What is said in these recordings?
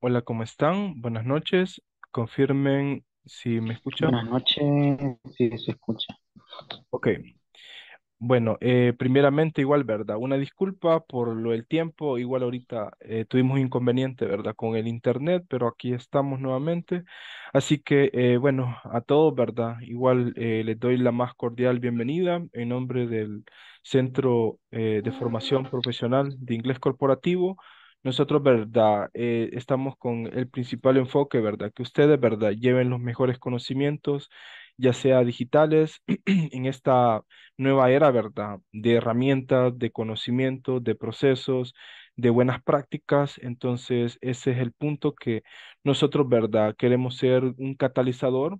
Hola, ¿cómo están? Buenas noches. Confirmen si me escuchan. Buenas noches, si se escucha. Ok. Bueno, eh, primeramente igual, ¿verdad? Una disculpa por lo del tiempo. Igual ahorita eh, tuvimos inconveniente, ¿verdad? Con el internet, pero aquí estamos nuevamente. Así que, eh, bueno, a todos, ¿verdad? Igual les doy la más cordial bienvenida en nombre del Centro de Formación Profesional de Inglés Corporativo nosotros, ¿verdad? Eh, estamos con el principal enfoque, ¿verdad? Que ustedes, ¿verdad? Lleven los mejores conocimientos, ya sea digitales, en esta nueva era, ¿verdad? De herramientas, de conocimiento, de procesos, de buenas prácticas. Entonces, ese es el punto que nosotros, ¿verdad? Queremos ser un catalizador,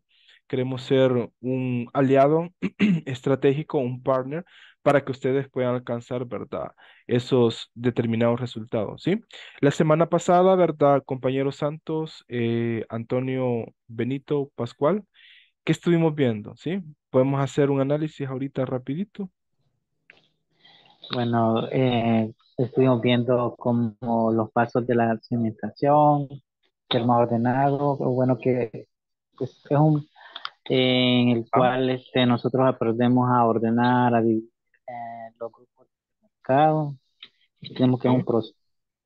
queremos ser un aliado estratégico, un partner para que ustedes puedan alcanzar, ¿verdad? Esos determinados resultados, ¿sí? La semana pasada, ¿verdad? Compañero Santos, eh, Antonio Benito Pascual, ¿qué estuvimos viendo? ¿Sí? Podemos hacer un análisis ahorita rapidito. Bueno, eh, estuvimos viendo como los pasos de la cimentación, que más ordenado, bueno, que es, un eh, en el ah. cual este, nosotros aprendemos a ordenar, a dividir los grupos de mercado. Tenemos que, un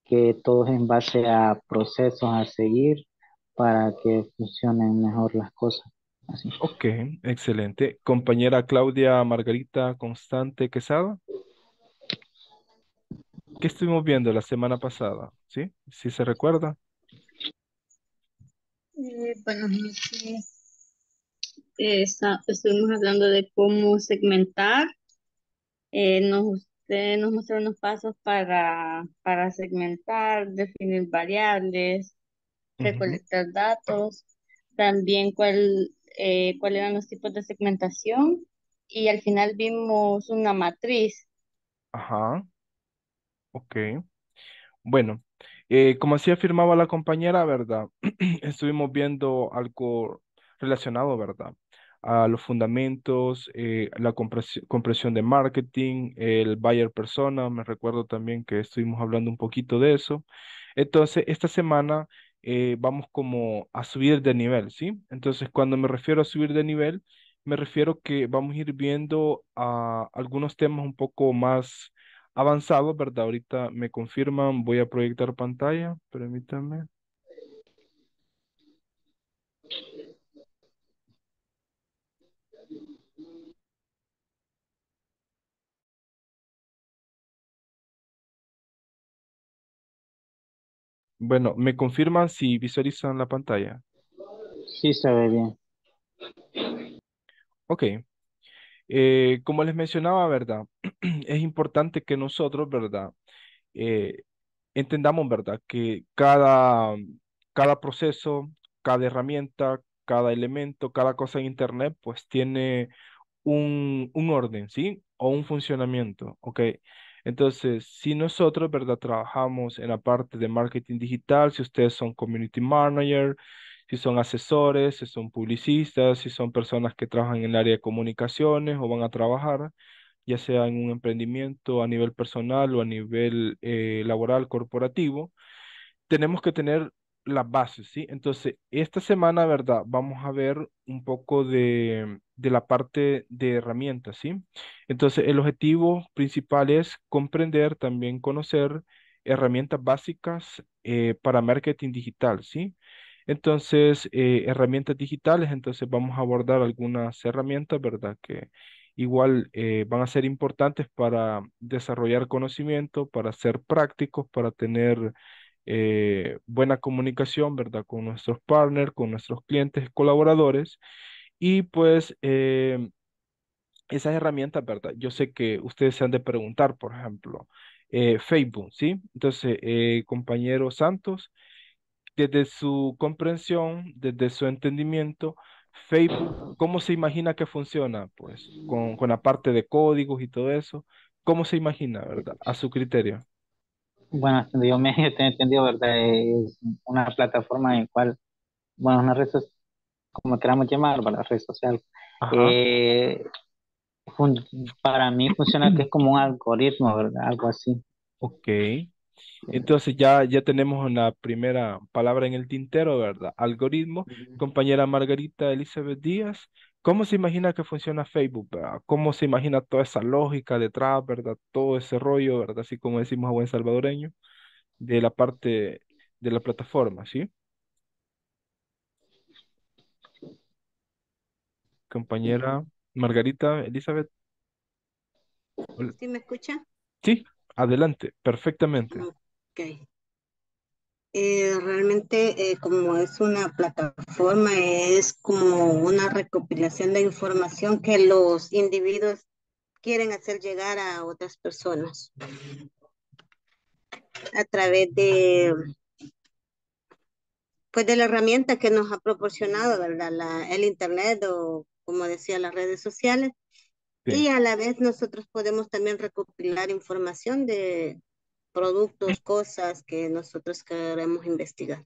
que todo en base a procesos a seguir para que funcionen mejor las cosas. Ok, excelente. Compañera Claudia Margarita Constante Quesada. ¿Qué estuvimos viendo la semana pasada? ¿Sí? ¿Sí se recuerda? Eh, bueno, estuvimos hablando de cómo segmentar eh, nos, usted nos mostró unos pasos para, para segmentar, definir variables, recolectar datos, también cuál, eh, cuáles eran los tipos de segmentación y al final vimos una matriz. Ajá, ok. Bueno, eh, como así afirmaba la compañera, ¿verdad? Estuvimos viendo algo relacionado, ¿verdad? a los fundamentos, eh, la compresión de marketing, el buyer persona, me recuerdo también que estuvimos hablando un poquito de eso. Entonces, esta semana eh, vamos como a subir de nivel, ¿sí? Entonces, cuando me refiero a subir de nivel, me refiero que vamos a ir viendo a ah, algunos temas un poco más avanzados, ¿verdad? Ahorita me confirman, voy a proyectar pantalla, permítanme. Bueno, ¿me confirman si visualizan la pantalla? Sí, se ve bien. Ok. Eh, como les mencionaba, ¿verdad? es importante que nosotros, ¿verdad? Eh, entendamos, ¿verdad? Que cada, cada proceso, cada herramienta, cada elemento, cada cosa en Internet, pues tiene un, un orden, ¿sí? O un funcionamiento, ¿ok? Entonces, si nosotros, ¿verdad? Trabajamos en la parte de marketing digital, si ustedes son community manager, si son asesores, si son publicistas, si son personas que trabajan en el área de comunicaciones o van a trabajar, ya sea en un emprendimiento a nivel personal o a nivel eh, laboral, corporativo, tenemos que tener las bases, ¿sí? Entonces, esta semana, ¿verdad? Vamos a ver un poco de de la parte de herramientas, ¿sí? Entonces, el objetivo principal es comprender, también conocer herramientas básicas eh, para marketing digital, ¿sí? Entonces, eh, herramientas digitales, entonces vamos a abordar algunas herramientas, ¿verdad? Que igual eh, van a ser importantes para desarrollar conocimiento, para ser prácticos, para tener buena comunicación, ¿verdad? Con nuestros partners, con nuestros clientes, colaboradores. Y pues eh, esas herramientas, ¿verdad? Yo sé que ustedes se han de preguntar, por ejemplo, eh, Facebook, ¿sí? Entonces, eh, compañero Santos, desde su comprensión, desde su entendimiento, Facebook, ¿cómo se imagina que funciona? Pues con, con la parte de códigos y todo eso, ¿cómo se imagina, verdad? A su criterio. Bueno, yo me he entendido, ¿verdad? Es una plataforma en la cual, bueno, una red social como queramos llamarlo, para las redes social. Eh, para mí funciona que es como un algoritmo, ¿verdad? Algo así. Ok. Entonces ya, ya tenemos la primera palabra en el tintero, ¿verdad? Algoritmo. Compañera Margarita Elizabeth Díaz, ¿cómo se imagina que funciona Facebook? ¿Cómo se imagina toda esa lógica detrás, ¿verdad? Todo ese rollo, ¿verdad? Así como decimos a buen salvadoreño, de la parte de la plataforma, ¿sí? compañera Margarita Elizabeth. ¿Sí me escucha? Sí, adelante, perfectamente. Eh, realmente eh, como es una plataforma, es como una recopilación de información que los individuos quieren hacer llegar a otras personas a través de pues de la herramienta que nos ha proporcionado ¿verdad? La, el internet o como decía, las redes sociales. Y a la vez nosotros podemos también recopilar información de productos, cosas que nosotros queremos investigar.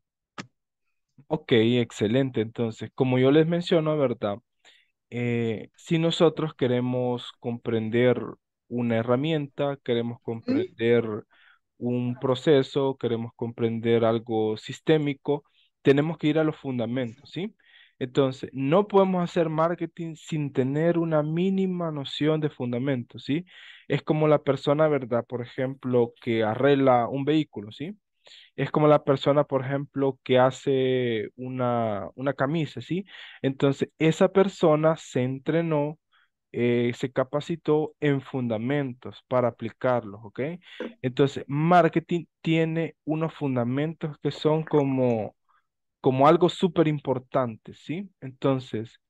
Ok, excelente. Entonces, como yo les menciono, ¿verdad? Eh, si nosotros queremos comprender una herramienta, queremos comprender un proceso, queremos comprender algo sistémico, tenemos que ir a los fundamentos, ¿sí? Entonces, no podemos hacer marketing sin tener una mínima noción de fundamentos, ¿sí? Es como la persona, ¿verdad? Por ejemplo, que arregla un vehículo, ¿sí? Es como la persona, por ejemplo, que hace una, camisa, ¿sí? Entonces, esa persona se entrenó, eh, se capacitó en fundamentos para aplicarlos, ¿ok? Entonces, marketing tiene unos fundamentos que son como como algo súper importante, ¿sí? Entonces,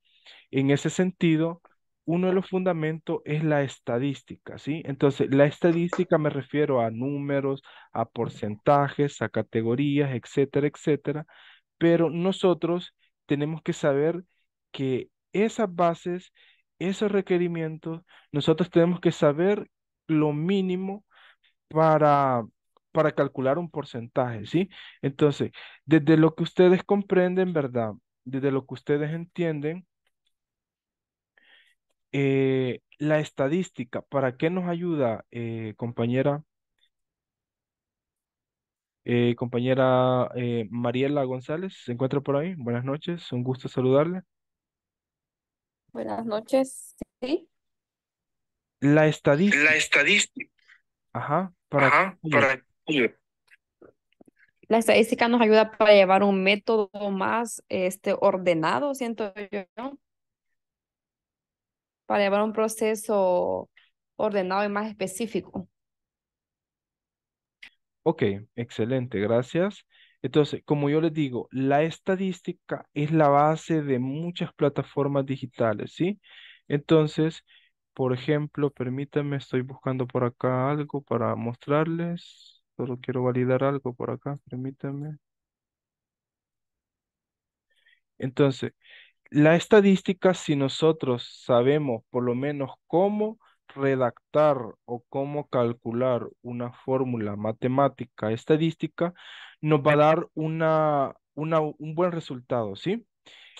en ese sentido, uno de los fundamentos es la estadística, ¿sí? Entonces, la estadística me refiero a números, a porcentajes, a categorías, etcétera, etcétera, pero nosotros tenemos que saber que esas bases, esos requerimientos, nosotros tenemos que saber lo mínimo para para calcular un porcentaje, ¿sí? Entonces, desde lo que ustedes comprenden, ¿verdad? Desde lo que ustedes entienden, eh, la estadística, ¿para qué nos ayuda, eh, compañera? Eh, compañera Mariela González, ¿se encuentra por ahí? Buenas noches, un gusto saludarle. Buenas noches, sí. La estadística. La estadística. Ajá, para, Ajá, para... La estadística nos ayuda para llevar un método más este, ordenado, siento yo, para llevar un proceso ordenado y más específico. Ok, excelente, gracias. Entonces, como yo les digo, la estadística es la base de muchas plataformas digitales, ¿sí? Entonces, por ejemplo, permítanme, estoy buscando por acá algo para mostrarles. Solo quiero validar algo por acá, permítanme. Entonces, la estadística, si nosotros sabemos por lo menos cómo redactar o cómo calcular una fórmula matemática estadística, nos va a dar un buen resultado, ¿sí?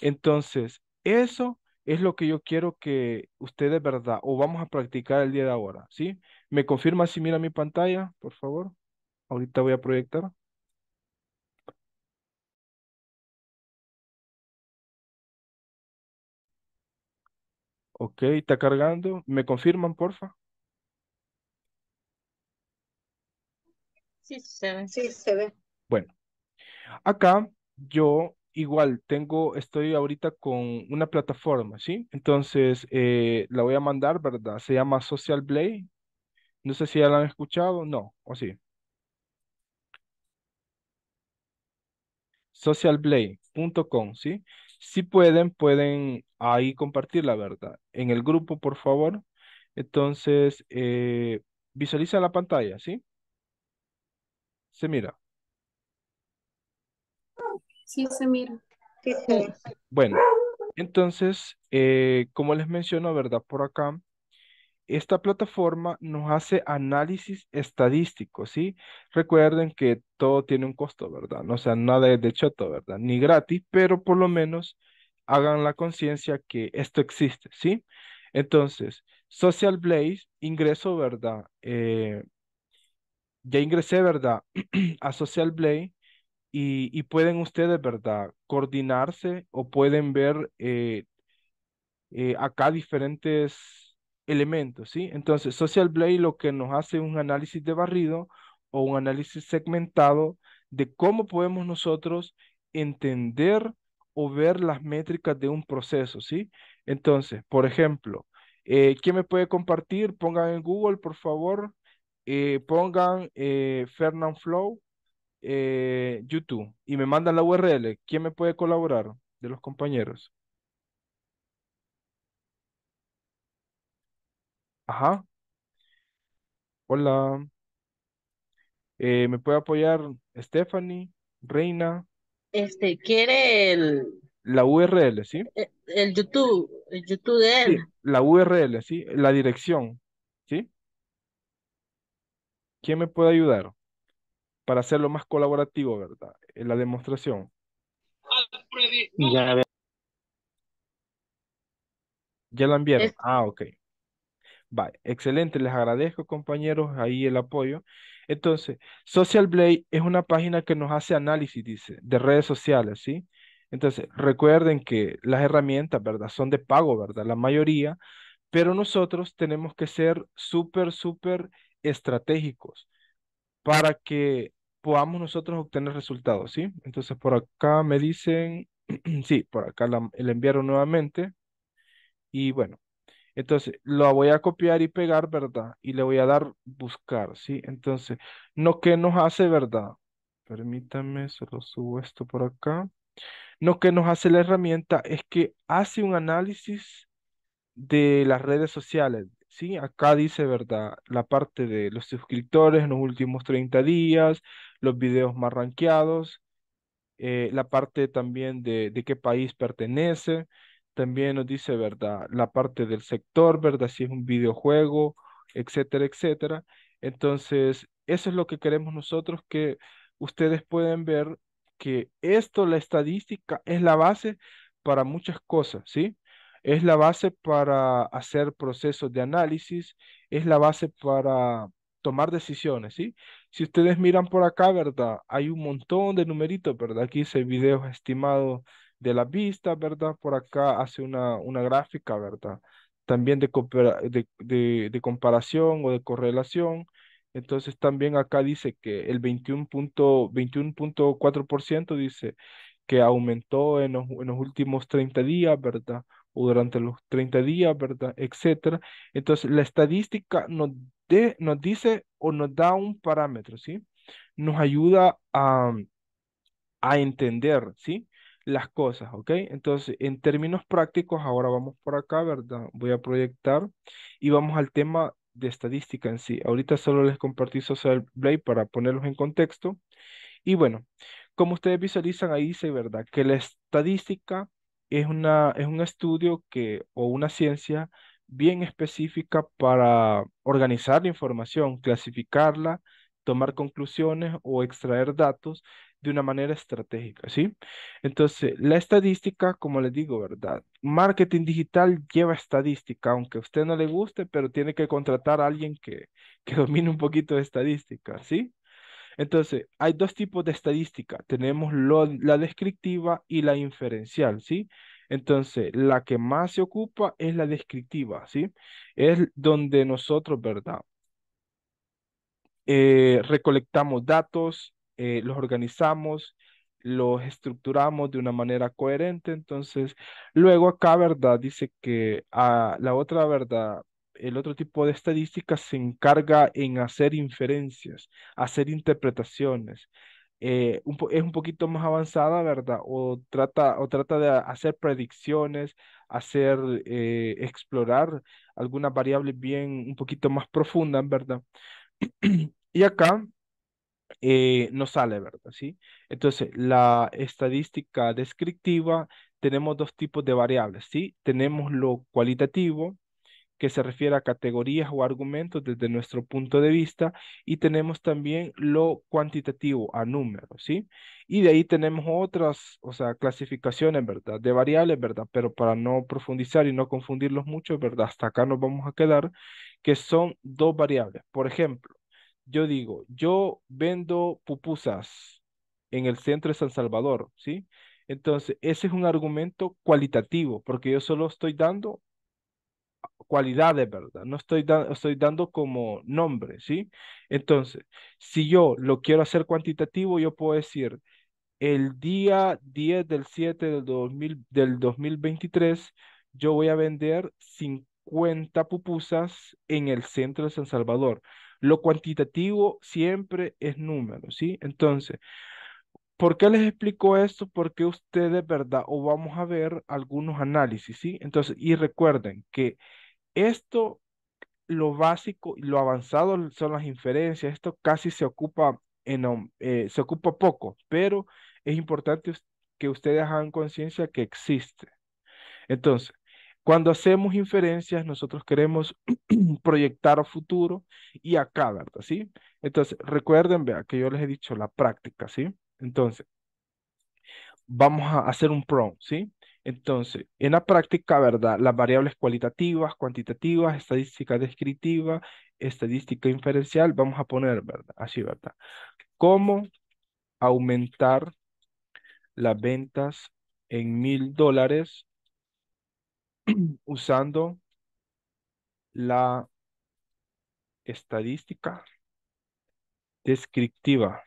Entonces, eso es lo que yo quiero que ustedes, ¿verdad? O vamos a practicar el día de ahora, ¿sí? ¿Me confirma si mira mi pantalla, por favor? Ahorita voy a proyectar. Ok, está cargando. ¿Me confirman, porfa? Sí, se ve. Sí, se ve. Bueno, acá yo igual tengo, estoy ahorita con una plataforma, ¿sí? Entonces, eh, la voy a mandar, ¿verdad? Se llama Social Blade. No sé si ya la han escuchado, no, o sí. socialblade.com, ¿sí? Si pueden, pueden ahí compartir la verdad. En el grupo, por favor. Entonces, eh, visualiza la pantalla, ¿sí? Se mira. Sí, se mira. Bueno, entonces, eh, como les menciono, ¿verdad? Por acá, esta plataforma nos hace análisis estadístico, ¿sí? Recuerden que todo tiene un costo, ¿verdad? O sea, nada es de choto, ¿verdad? Ni gratis, pero por lo menos hagan la conciencia que esto existe, ¿sí? Entonces, Social Blaze, ingreso, ¿verdad? Eh, ya ingresé, ¿verdad? a Social Blaze y, pueden ustedes, ¿verdad? Coordinarse o pueden ver eh, eh, acá diferentes elementos, ¿sí? Entonces, Social Blade lo que nos hace un análisis de barrido o un análisis segmentado de cómo podemos nosotros entender o ver las métricas de un proceso, ¿sí? Entonces, por ejemplo, eh, ¿quién me puede compartir? Pongan en Google, por favor, eh, pongan eh, Fernand Flow, eh, YouTube, y me mandan la URL. ¿Quién me puede colaborar de los compañeros? Ajá, hola. Eh, ¿me puede apoyar Stephanie, Reina? Este, quiere el, La URL, ¿sí? E, el, YouTube, el YouTube de él. La URL, ¿sí? La dirección, ¿sí? ¿Quién me puede ayudar para hacerlo más colaborativo, verdad? En la demostración. Ya, la enviaron. Ah, ok. Excelente, les agradezco compañeros ahí el apoyo. Entonces, Social Blade es una página que nos hace análisis, dice, de redes sociales, ¿sí? Entonces, recuerden que las herramientas, ¿verdad? Son de pago, ¿verdad? La mayoría, pero nosotros tenemos que ser súper, súper estratégicos para que podamos nosotros obtener resultados, ¿sí? Entonces, por acá me dicen, sí, por acá la, la enviaron nuevamente. Y bueno, entonces, lo voy a copiar y pegar, ¿verdad? Y le voy a dar buscar, ¿sí? Entonces, no que nos hace, ¿verdad? Permítame, solo subo esto por acá. Lo que nos hace la herramienta es que hace un análisis de las redes sociales, ¿sí? Acá dice, ¿verdad? La parte de los suscriptores en los últimos 30 días, los videos más rankeados, eh, la parte también de, de qué país pertenece, también nos dice, ¿verdad? La parte del sector, ¿verdad? Si es un videojuego, etcétera, etcétera. Entonces, eso es lo que queremos nosotros que ustedes pueden ver que esto, la estadística, es la base para muchas cosas, ¿sí? Es la base para hacer procesos de análisis, es la base para tomar decisiones, ¿sí? Si ustedes miran por acá, ¿verdad? Hay un montón de numeritos, ¿verdad? Aquí dice videos estimados de la vista, ¿verdad? Por acá hace una, una gráfica, ¿verdad? También de, de, de, comparación o de correlación. Entonces también acá dice que el 21.4% dice que aumentó en los, en los, últimos 30 días, ¿verdad? O durante los 30 días, ¿verdad? Etcétera. Entonces la estadística nos, nos dice o nos da un parámetro, ¿sí? Nos ayuda a, a entender, ¿sí? las cosas, ¿ok? Entonces, en términos prácticos, ahora vamos por acá, ¿verdad? Voy a proyectar y vamos al tema de estadística en sí. Ahorita solo les compartí Social Blade para ponerlos en contexto. Y bueno, como ustedes visualizan, ahí dice, ¿verdad? Que la estadística es, una, es un estudio que, o una ciencia bien específica para organizar la información, clasificarla, tomar conclusiones o extraer datos de una manera estratégica, ¿sí? Entonces, la estadística, como les digo, ¿verdad? Marketing digital lleva estadística, aunque a usted no le guste, pero tiene que contratar a alguien que, que domine un poquito de estadística, ¿sí? Entonces, hay dos tipos de estadística. Tenemos la descriptiva y la inferencial, ¿sí? Entonces, la que más se ocupa es la descriptiva, ¿sí? Es donde nosotros, ¿verdad? Eh, recolectamos datos, eh, los organizamos, los estructuramos de una manera coherente. Entonces, luego acá, ¿verdad? Dice que a ah, la otra, ¿verdad? El otro tipo de estadística se encarga en hacer inferencias, hacer interpretaciones. Eh, es un poquito más avanzada, ¿verdad? O trata, o trata de hacer predicciones, hacer, eh, explorar algunas variables bien un poquito más profundas, ¿verdad? y acá eh, no sale, ¿verdad? ¿Sí? Entonces, la estadística descriptiva, tenemos dos tipos de variables, ¿sí? Tenemos lo cualitativo, que se refiere a categorías o argumentos desde nuestro punto de vista, y tenemos también lo cuantitativo, a números, ¿sí? Y de ahí tenemos otras, o sea, clasificaciones, ¿verdad? De variables, ¿verdad? Pero para no profundizar y no confundirlos mucho, ¿verdad? Hasta acá nos vamos a quedar, que son dos variables. Por ejemplo, yo digo, yo vendo pupusas en el centro de San Salvador, ¿sí? Entonces, ese es un argumento cualitativo, porque yo solo estoy dando cualidades, ¿verdad? No estoy, dando estoy dando como nombre, ¿sí? Entonces, si yo lo quiero hacer cuantitativo, yo puedo decir, el día 10 del 7 del, del 2023, yo voy a vender 50 pupusas en el centro de San Salvador. Lo cuantitativo siempre es número, ¿sí? Entonces, ¿por qué les explico esto? Porque ustedes, ¿verdad? O vamos a ver algunos análisis, ¿sí? Entonces, y recuerden que esto, lo básico y lo avanzado son las inferencias. Esto casi se ocupa, en, eh, se ocupa poco, pero es importante que ustedes hagan conciencia que existe. Entonces, cuando hacemos inferencias, nosotros queremos proyectar a futuro y acá, ¿verdad? ¿Sí? Entonces, recuerden, vea, que yo les he dicho la práctica, ¿sí? Entonces, vamos a hacer un prompt, ¿sí? Entonces, en la práctica, ¿verdad? Las variables cualitativas, cuantitativas, estadística descriptiva, estadística inferencial, vamos a poner, ¿verdad? Así, ¿verdad? ¿Cómo aumentar las ventas en mil dólares usando la estadística descriptiva.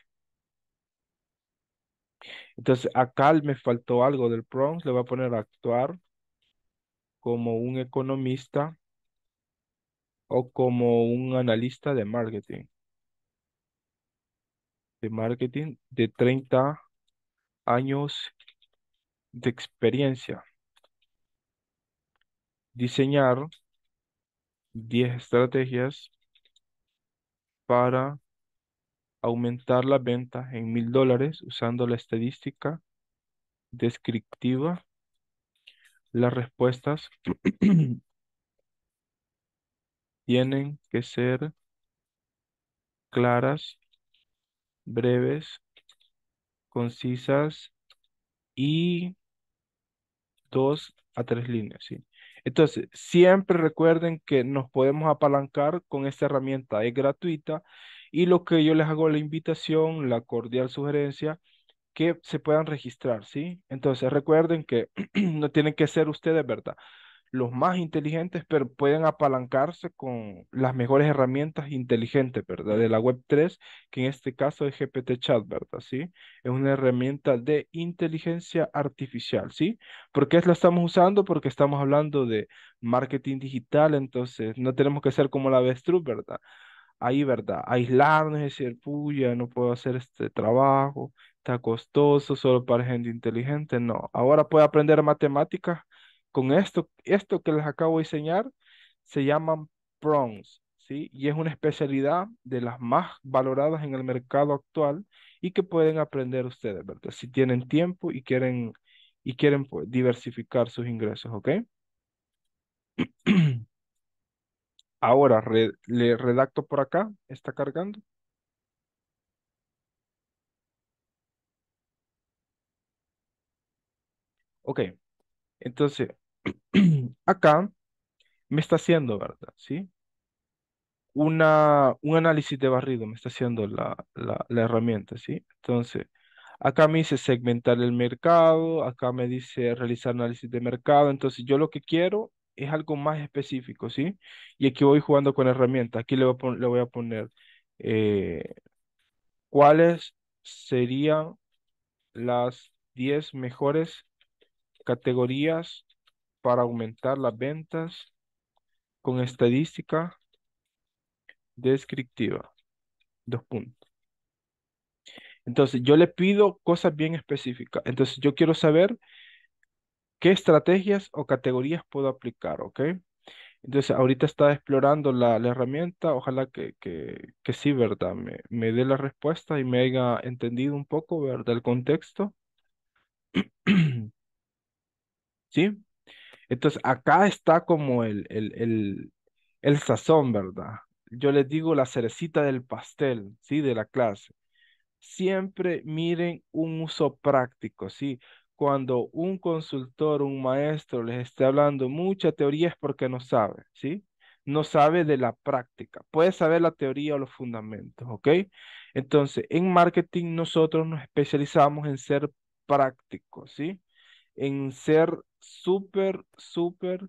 Entonces, acá me faltó algo del prompt. le voy a poner a actuar como un economista o como un analista de marketing. De marketing de 30 años de experiencia diseñar 10 estrategias para aumentar la venta en mil dólares usando la estadística descriptiva. Las respuestas tienen que ser claras, breves, concisas y dos a tres líneas. Entonces, siempre recuerden que nos podemos apalancar con esta herramienta, es gratuita y lo que yo les hago la invitación, la cordial sugerencia, que se puedan registrar, ¿sí? Entonces, recuerden que no tienen que ser ustedes, ¿verdad? los más inteligentes, pero pueden apalancarse con las mejores herramientas inteligentes, ¿verdad? De la Web3, que en este caso es GPT Chat, ¿verdad? ¿Sí? Es una herramienta de inteligencia artificial, ¿sí? ¿Por qué la estamos usando? Porque estamos hablando de marketing digital, entonces no tenemos que ser como la avestruz, ¿verdad? Ahí, ¿verdad? Aislarnos decir, puya, no puedo hacer este trabajo, está costoso, solo para gente inteligente. No, ahora puede aprender matemáticas con esto, esto que les acabo de enseñar, se llaman Prongs, ¿sí? Y es una especialidad de las más valoradas en el mercado actual y que pueden aprender ustedes, ¿verdad? Si tienen tiempo y quieren, y quieren pues, diversificar sus ingresos, ¿ok? Ahora, le redacto por acá, está cargando. Ok, entonces, acá me está haciendo, ¿verdad? ¿Sí? Una, un análisis de barrido me está haciendo la, la, la herramienta, ¿sí? Entonces, acá me dice segmentar el mercado, acá me dice realizar análisis de mercado, entonces yo lo que quiero es algo más específico, ¿sí? Y aquí voy jugando con herramientas, aquí le voy a, poner eh, cuáles serían las 10 mejores categorías para aumentar las ventas con estadística descriptiva. Dos puntos. Entonces, yo le pido cosas bien específicas. Entonces, yo quiero saber qué estrategias o categorías puedo aplicar, ¿ok? Entonces, ahorita está explorando la, herramienta. Ojalá que, sí, ¿verdad? Me, me dé la respuesta y me haya entendido un poco, ¿verdad? El contexto. ¿sí? Entonces, acá está como el, el, el, el sazón, ¿verdad? Yo les digo la cerecita del pastel, ¿sí? De la clase. Siempre miren un uso práctico, ¿sí? Cuando un consultor, un maestro les esté hablando mucha teoría es porque no sabe, ¿sí? no sabe de la práctica. Puede saber la teoría o los fundamentos, ¿ok? Entonces, en marketing nosotros nos especializamos en ser prácticos, ¿sí? en ser súper, súper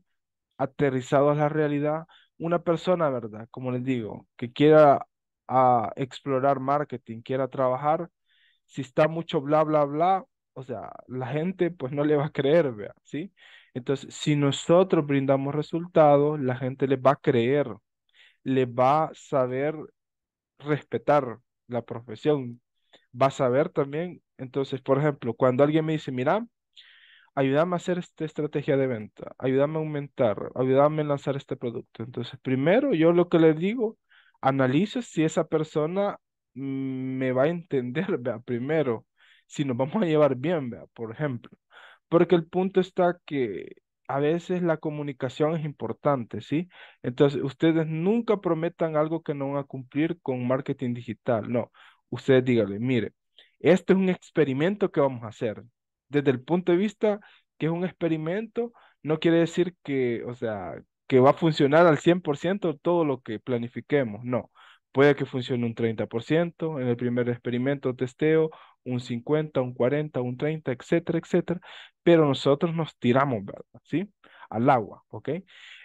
aterrizado a la realidad. Una persona, ¿verdad? Como les digo, que quiera a, ah, explorar marketing, quiera trabajar, si está mucho bla, bla, bla, o sea, la gente pues no le va a creer, ¿verdad? ¿Sí? Entonces, si nosotros brindamos resultados, la gente le va a creer, Le va a saber respetar la profesión, va a saber también. Entonces, por ejemplo, cuando alguien me dice, mira, ayúdame a hacer esta estrategia de venta, ayúdame a aumentar, ayúdame a lanzar este producto. Entonces, primero yo lo que le digo, analice si esa persona mm, me va a entender, vea, primero, si nos vamos a llevar bien, vea, por ejemplo. Porque el punto está que a veces la comunicación es importante, ¿sí? Entonces, ustedes nunca prometan algo que no van a cumplir con marketing digital, no. Ustedes díganle, mire, este es un experimento que vamos a hacer desde el punto de vista que es un experimento, no quiere decir que, o sea, que va a funcionar al 100% todo lo que planifiquemos, no. Puede que funcione un 30% en el primer experimento, testeo, un 50, un 40, un 30, etcétera, etcétera, pero nosotros nos tiramos, ¿verdad? ¿Sí? Al agua, ¿ok?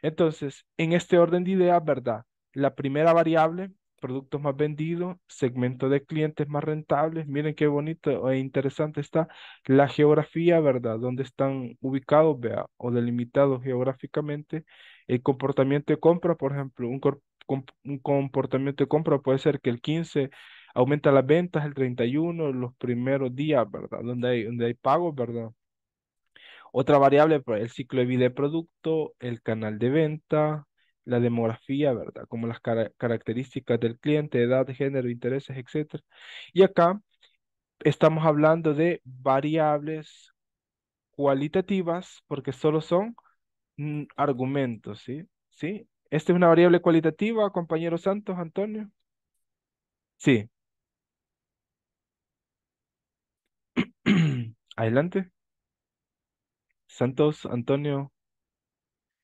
Entonces, en este orden de ideas, ¿verdad? La primera variable productos más vendidos, segmento de clientes más rentables. Miren qué bonito e interesante está la geografía, ¿verdad? Donde están ubicados, vea, o delimitados geográficamente. El comportamiento de compra, por ejemplo, un, comportamiento de compra puede ser que el 15 aumenta las ventas, el 31, los primeros días, ¿verdad? Donde hay, donde hay pagos, ¿verdad? Otra variable, pues, el ciclo de vida de producto, el canal de venta, la demografía, ¿verdad? Como las características del cliente, edad, género, intereses, etc. Y acá estamos hablando de variables cualitativas porque solo son mm, argumentos, ¿sí? ¿Sí? ¿Esta es una variable cualitativa, compañero Santos, Antonio? Sí. Adelante. Santos, Antonio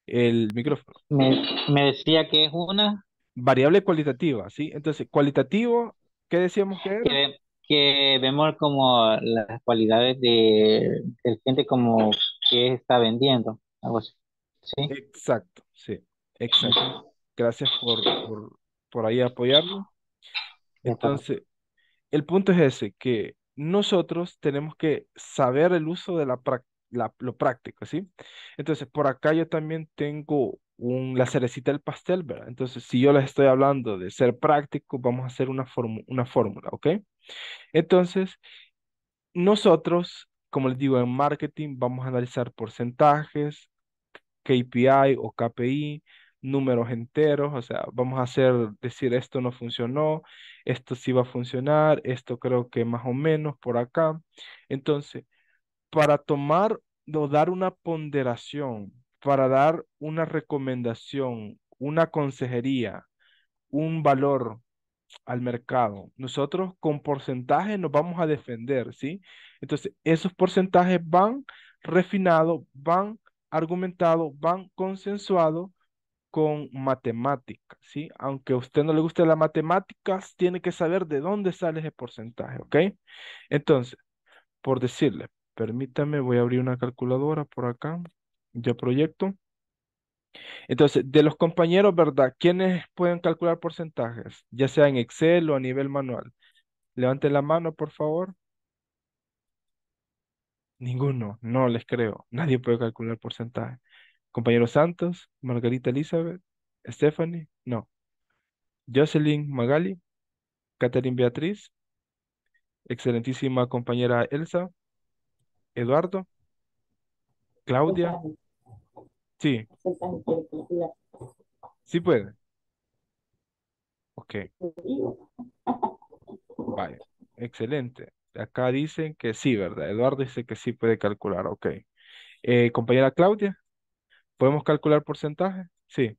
el micrófono. Me, decía que es una... Variable cualitativa, ¿sí? Entonces, cualitativo, ¿qué decíamos que era? Que, vemos como las cualidades de, del cliente como que está vendiendo, algo así, ¿sí? Exacto, sí, exacto. Gracias por, por, ahí apoyarlo Entonces, el punto es ese, que nosotros tenemos que saber el uso de la, práctica la, lo práctico, ¿sí? Entonces, por acá yo también tengo un, la cerecita del pastel, ¿verdad? Entonces, si yo les estoy hablando de ser práctico, vamos a hacer una, una fórmula, ¿ok? Entonces, nosotros, como les digo, en marketing vamos a analizar porcentajes, KPI o KPI, números enteros, o sea, vamos a hacer, decir esto no funcionó, esto sí va a funcionar, esto creo que más o menos por acá. Entonces, para tomar o dar una ponderación, para dar una recomendación, una consejería, un valor al mercado. Nosotros con porcentaje nos vamos a defender, ¿sí? Entonces, esos porcentajes van refinados, van argumentados, van consensuados con matemáticas, ¿sí? Aunque a usted no le guste la matemáticas, tiene que saber de dónde sale ese porcentaje, ¿ok? Entonces, por decirle, Permítame, voy a abrir una calculadora por acá. yo proyecto. Entonces, de los compañeros, ¿verdad? ¿Quiénes pueden calcular porcentajes? Ya sea en Excel o a nivel manual. Levanten la mano, por favor. Ninguno, no les creo. Nadie puede calcular porcentajes. Compañero Santos, Margarita Elizabeth, Stephanie, no. Jocelyn Magali, Catherine Beatriz, excelentísima compañera Elsa, Eduardo, Claudia. Sí. Sí puede. Ok. Vale, excelente. Acá dicen que sí, ¿verdad? Eduardo dice que sí puede calcular, ok. Eh, compañera Claudia, ¿podemos calcular porcentaje? Sí.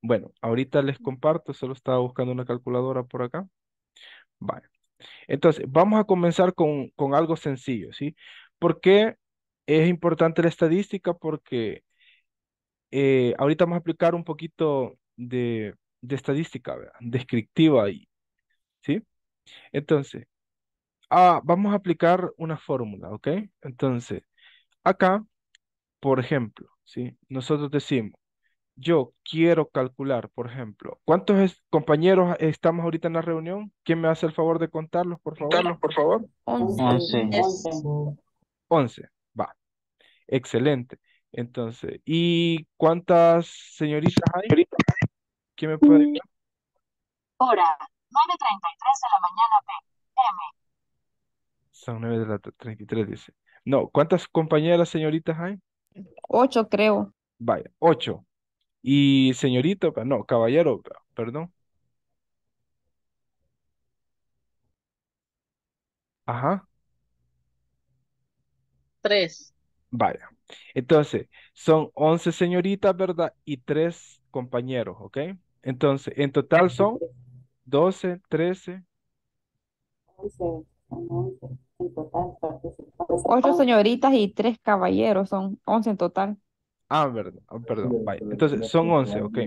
Bueno, ahorita les comparto, solo estaba buscando una calculadora por acá. Vale. Entonces, vamos a comenzar con, algo sencillo, ¿sí? ¿Por qué es importante la estadística? Porque eh, ahorita vamos a aplicar un poquito de, estadística, ¿verdad? descriptiva, ¿sí? Entonces, ah, vamos a aplicar una fórmula, ¿ok? Entonces, acá, por ejemplo, ¿sí? Nosotros decimos yo quiero calcular, por ejemplo, ¿cuántos compañeros estamos ahorita en la reunión? ¿Quién me hace el favor de contarlos, por favor? Carlos, por favor. Once. Once. va. Excelente. Entonces, ¿y cuántas señoritas hay? ¿Quién me puede decir? Hora, 9.33 de la mañana PM. Son nueve de la 33, dice. No, ¿cuántas compañeras señoritas hay? Ocho, creo. Vaya, ocho. Y señorita? no, caballero, perdón. Ajá, Tres. vaya. Entonces, son once señoritas, ¿verdad? Y tres compañeros, ¿ok? Entonces, en total son doce, trece. Once, en total Ocho señoritas y tres caballeros, son once en total. Ah, verdad. perdón. Entonces, son 11, ok.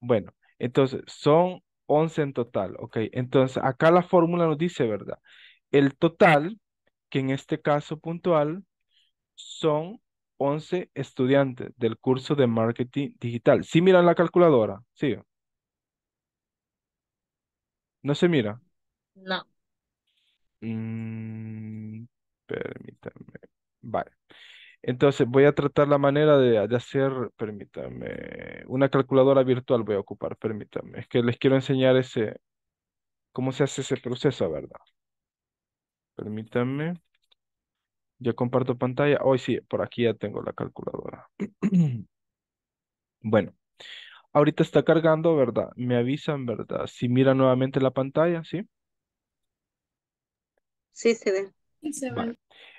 Bueno, entonces, son 11 en total, ok. Entonces, acá la fórmula nos dice, ¿verdad? El total, que en este caso puntual, son 11 estudiantes del curso de marketing digital. ¿Sí miran la calculadora? ¿Sí? ¿No se mira? No. Mm, permítanme Vale. Entonces voy a tratar la manera de, hacer, permítanme, una calculadora virtual voy a ocupar, permítanme, Es que les quiero enseñar ese, cómo se hace ese proceso, ¿verdad? Permítanme, Ya comparto pantalla. Hoy sí, por aquí ya tengo la calculadora. bueno, ahorita está cargando, ¿verdad? Me avisan, ¿verdad? Si mira nuevamente la pantalla, ¿sí? Sí, se ve.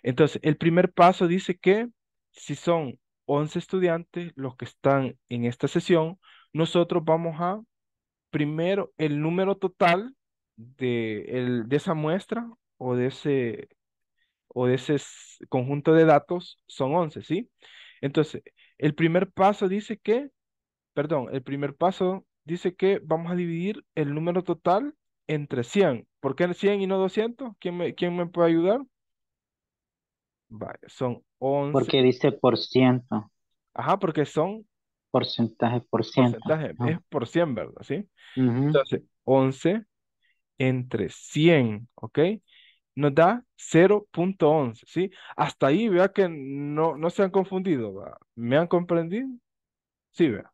Entonces, el primer paso dice que si son 11 estudiantes los que están en esta sesión, nosotros vamos a primero el número total de, de esa muestra o de ese o de ese conjunto de datos son 11, ¿sí? Entonces, el primer paso dice que, perdón, el primer paso dice que vamos a dividir el número total entre 100. ¿Por qué 100 y no 200? ¿Quién me, puede ayudar? Vale, son 11. Porque dice por ciento. Ajá, porque son. Porcentaje por ciento. Porcentaje, ah. es por 100, ¿verdad? ¿Sí? Entonces, 11 entre 100, ¿ok? Nos da 0.11, ¿sí? Hasta ahí, vea que no, no se han confundido, ¿me han comprendido? Sí, vea.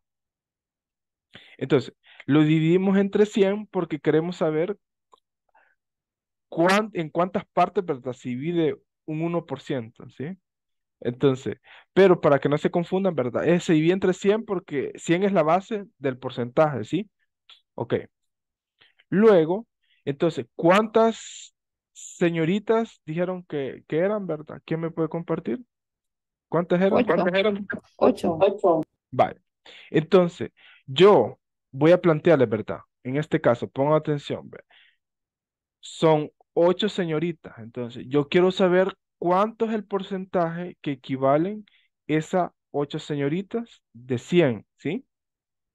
Entonces, lo dividimos entre 100 porque queremos saber en cuántas partes, ¿verdad? Se divide un 1%, ¿sí? Entonces, pero para que no se confundan, ¿verdad? Es, se divide entre 100 porque 100 es la base del porcentaje, ¿sí? Ok. Luego, entonces, ¿cuántas señoritas dijeron que, que eran, verdad? ¿Quién me puede compartir? ¿Cuántas eran? ¿Cuántas eran? Ocho. Vale. Entonces, yo voy a plantearles, ¿verdad? En este caso, pongan atención, ¿verdad? Son ocho señoritas. Entonces, yo quiero saber cuánto es el porcentaje que equivalen esas ocho señoritas de 100, ¿sí?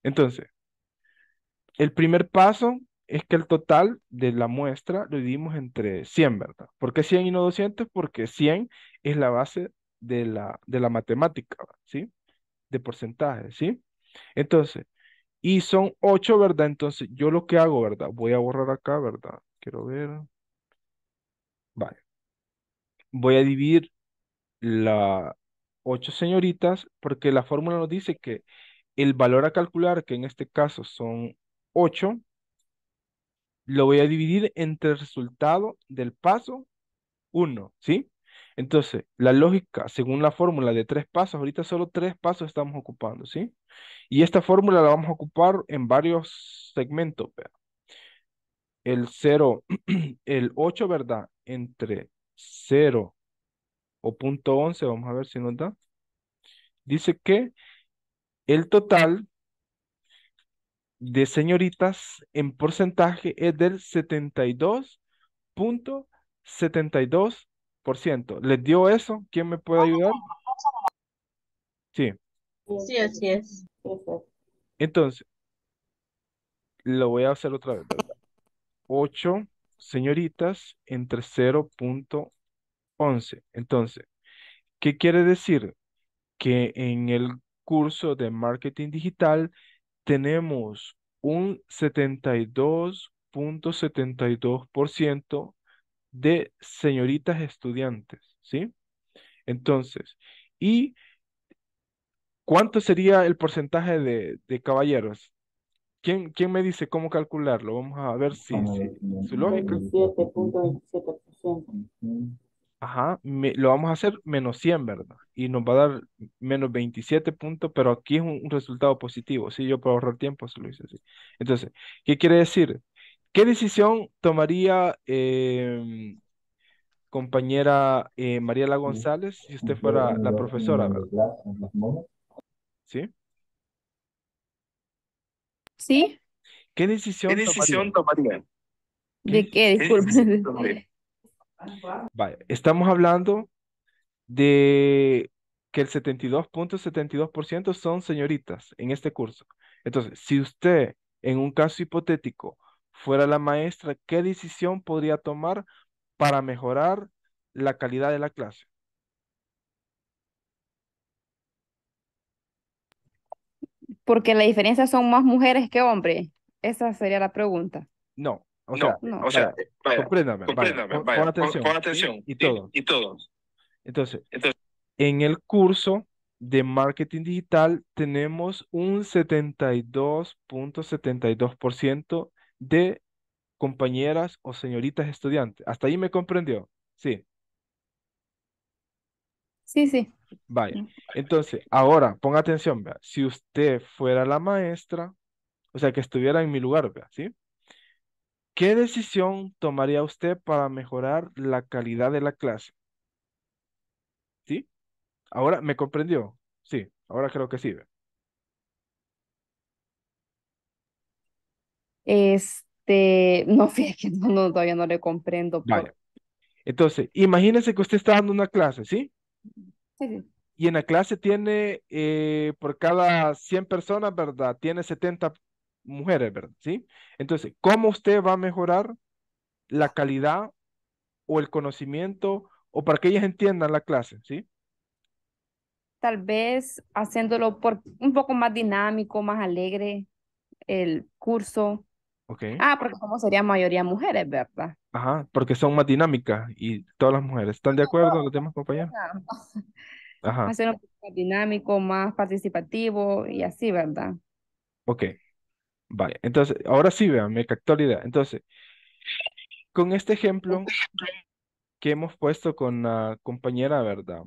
Entonces, el primer paso es que el total de la muestra lo dividimos entre 100, ¿verdad? ¿Por qué 100 y no 200? Porque 100 es la base de la, de la matemática, ¿sí? De porcentaje, ¿sí? Entonces, y son 8, ¿verdad? Entonces, yo lo que hago, ¿verdad? Voy a borrar acá, ¿verdad? Quiero ver. Vale. Voy a dividir las ocho señoritas porque la fórmula nos dice que el valor a calcular, que en este caso son 8, lo voy a dividir entre el resultado del paso 1, ¿sí? Entonces, la lógica, según la fórmula de tres pasos, ahorita solo tres pasos estamos ocupando, ¿sí? Y esta fórmula la vamos a ocupar en varios segmentos, el 0, el 8, ¿verdad? Entre 0 o punto 11, vamos a ver si nos da. Dice que el total de señoritas en porcentaje es del 72.72%. ¿Les dio eso? ¿Quién me puede ayudar? Sí. Sí, así es. Entonces, lo voy a hacer otra vez. ¿verdad? 8 señoritas entre 0.11. Entonces, ¿qué quiere decir? Que en el curso de marketing digital tenemos un 72.72% de señoritas estudiantes, ¿sí? Entonces, ¿y cuánto sería el porcentaje de, de caballeros? ¿Quién, me dice cómo calcularlo? Vamos a ver si, su lógica. 27.27%. Ajá, lo vamos a hacer menos 100, ¿verdad? Y nos va a dar menos 27 puntos, pero aquí es un, resultado positivo. Si yo para ahorrar tiempo se lo hice así. Entonces, ¿qué quiere decir? ¿Qué decisión tomaría em, compañera María eh, Mariela González si usted fuera la profesora, ¿verdad? ¿Sí? ¿Sí? ¿Qué decisión, tomaría? ¿De qué? Disculpe. estamos hablando de que el 72.72% son señoritas en este curso. Entonces, si usted, en un caso hipotético, fuera la maestra, ¿qué decisión podría tomar para mejorar la calidad de la clase? porque la diferencia son más mujeres que hombres. Esa sería la pregunta. No, no, sea, O sea eh, compréndame, con, atención. Con atención Y, todos. Y todos. Entonces, en el curso de marketing digital tenemos un 72.72% de compañeras o señoritas estudiantes. ¿Hasta ahí me comprendió? Sí. Sí, sí. Vaya. Entonces, ahora, ponga atención, vea. Si usted fuera la maestra, o sea, que estuviera en mi lugar, vea, ¿sí? ¿Qué decisión tomaría usted para mejorar la calidad de la clase? ¿Sí? Ahora, ¿me comprendió? Sí, ahora creo que sí, Este, no, sé, no, todavía no le comprendo. Entonces, imagínese que usted está dando una clase, ¿sí? Y en la clase tiene, eh, por cada 100 personas, ¿verdad? Tiene 70 mujeres, ¿verdad? ¿Sí? Entonces, ¿cómo usted va a mejorar la calidad o el conocimiento o para que ellas entiendan la clase, ¿sí? Tal vez haciéndolo por un poco más dinámico, más alegre el curso. Ah, porque como sería mayoría mujeres, ¿verdad? Ajá, porque son más dinámicas y todas las mujeres. ¿Están de acuerdo con los compañera. Ajá. Hacer más dinámico, más participativo y así, ¿verdad? Ok. Vale, entonces, ahora sí, vean, me captó la idea. Entonces, con este ejemplo que hemos puesto con la compañera, ¿verdad?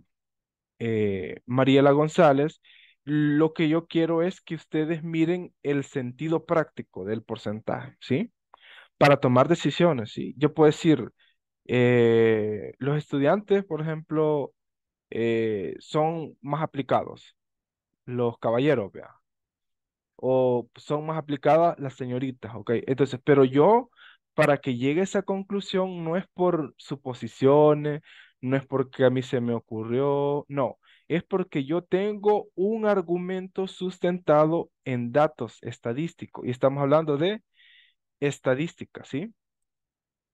Eh, Mariela González, lo que yo quiero es que ustedes miren el sentido práctico del porcentaje, ¿sí? Para tomar decisiones, ¿sí? Yo puedo decir, eh, los estudiantes, por ejemplo, eh, son más aplicados, los caballeros, vea, o son más aplicadas las señoritas, ¿ok? Entonces, pero yo, para que llegue a esa conclusión, no es por suposiciones, no es porque a mí se me ocurrió, no, es porque yo tengo un argumento sustentado en datos estadísticos. Y estamos hablando de estadística, ¿sí?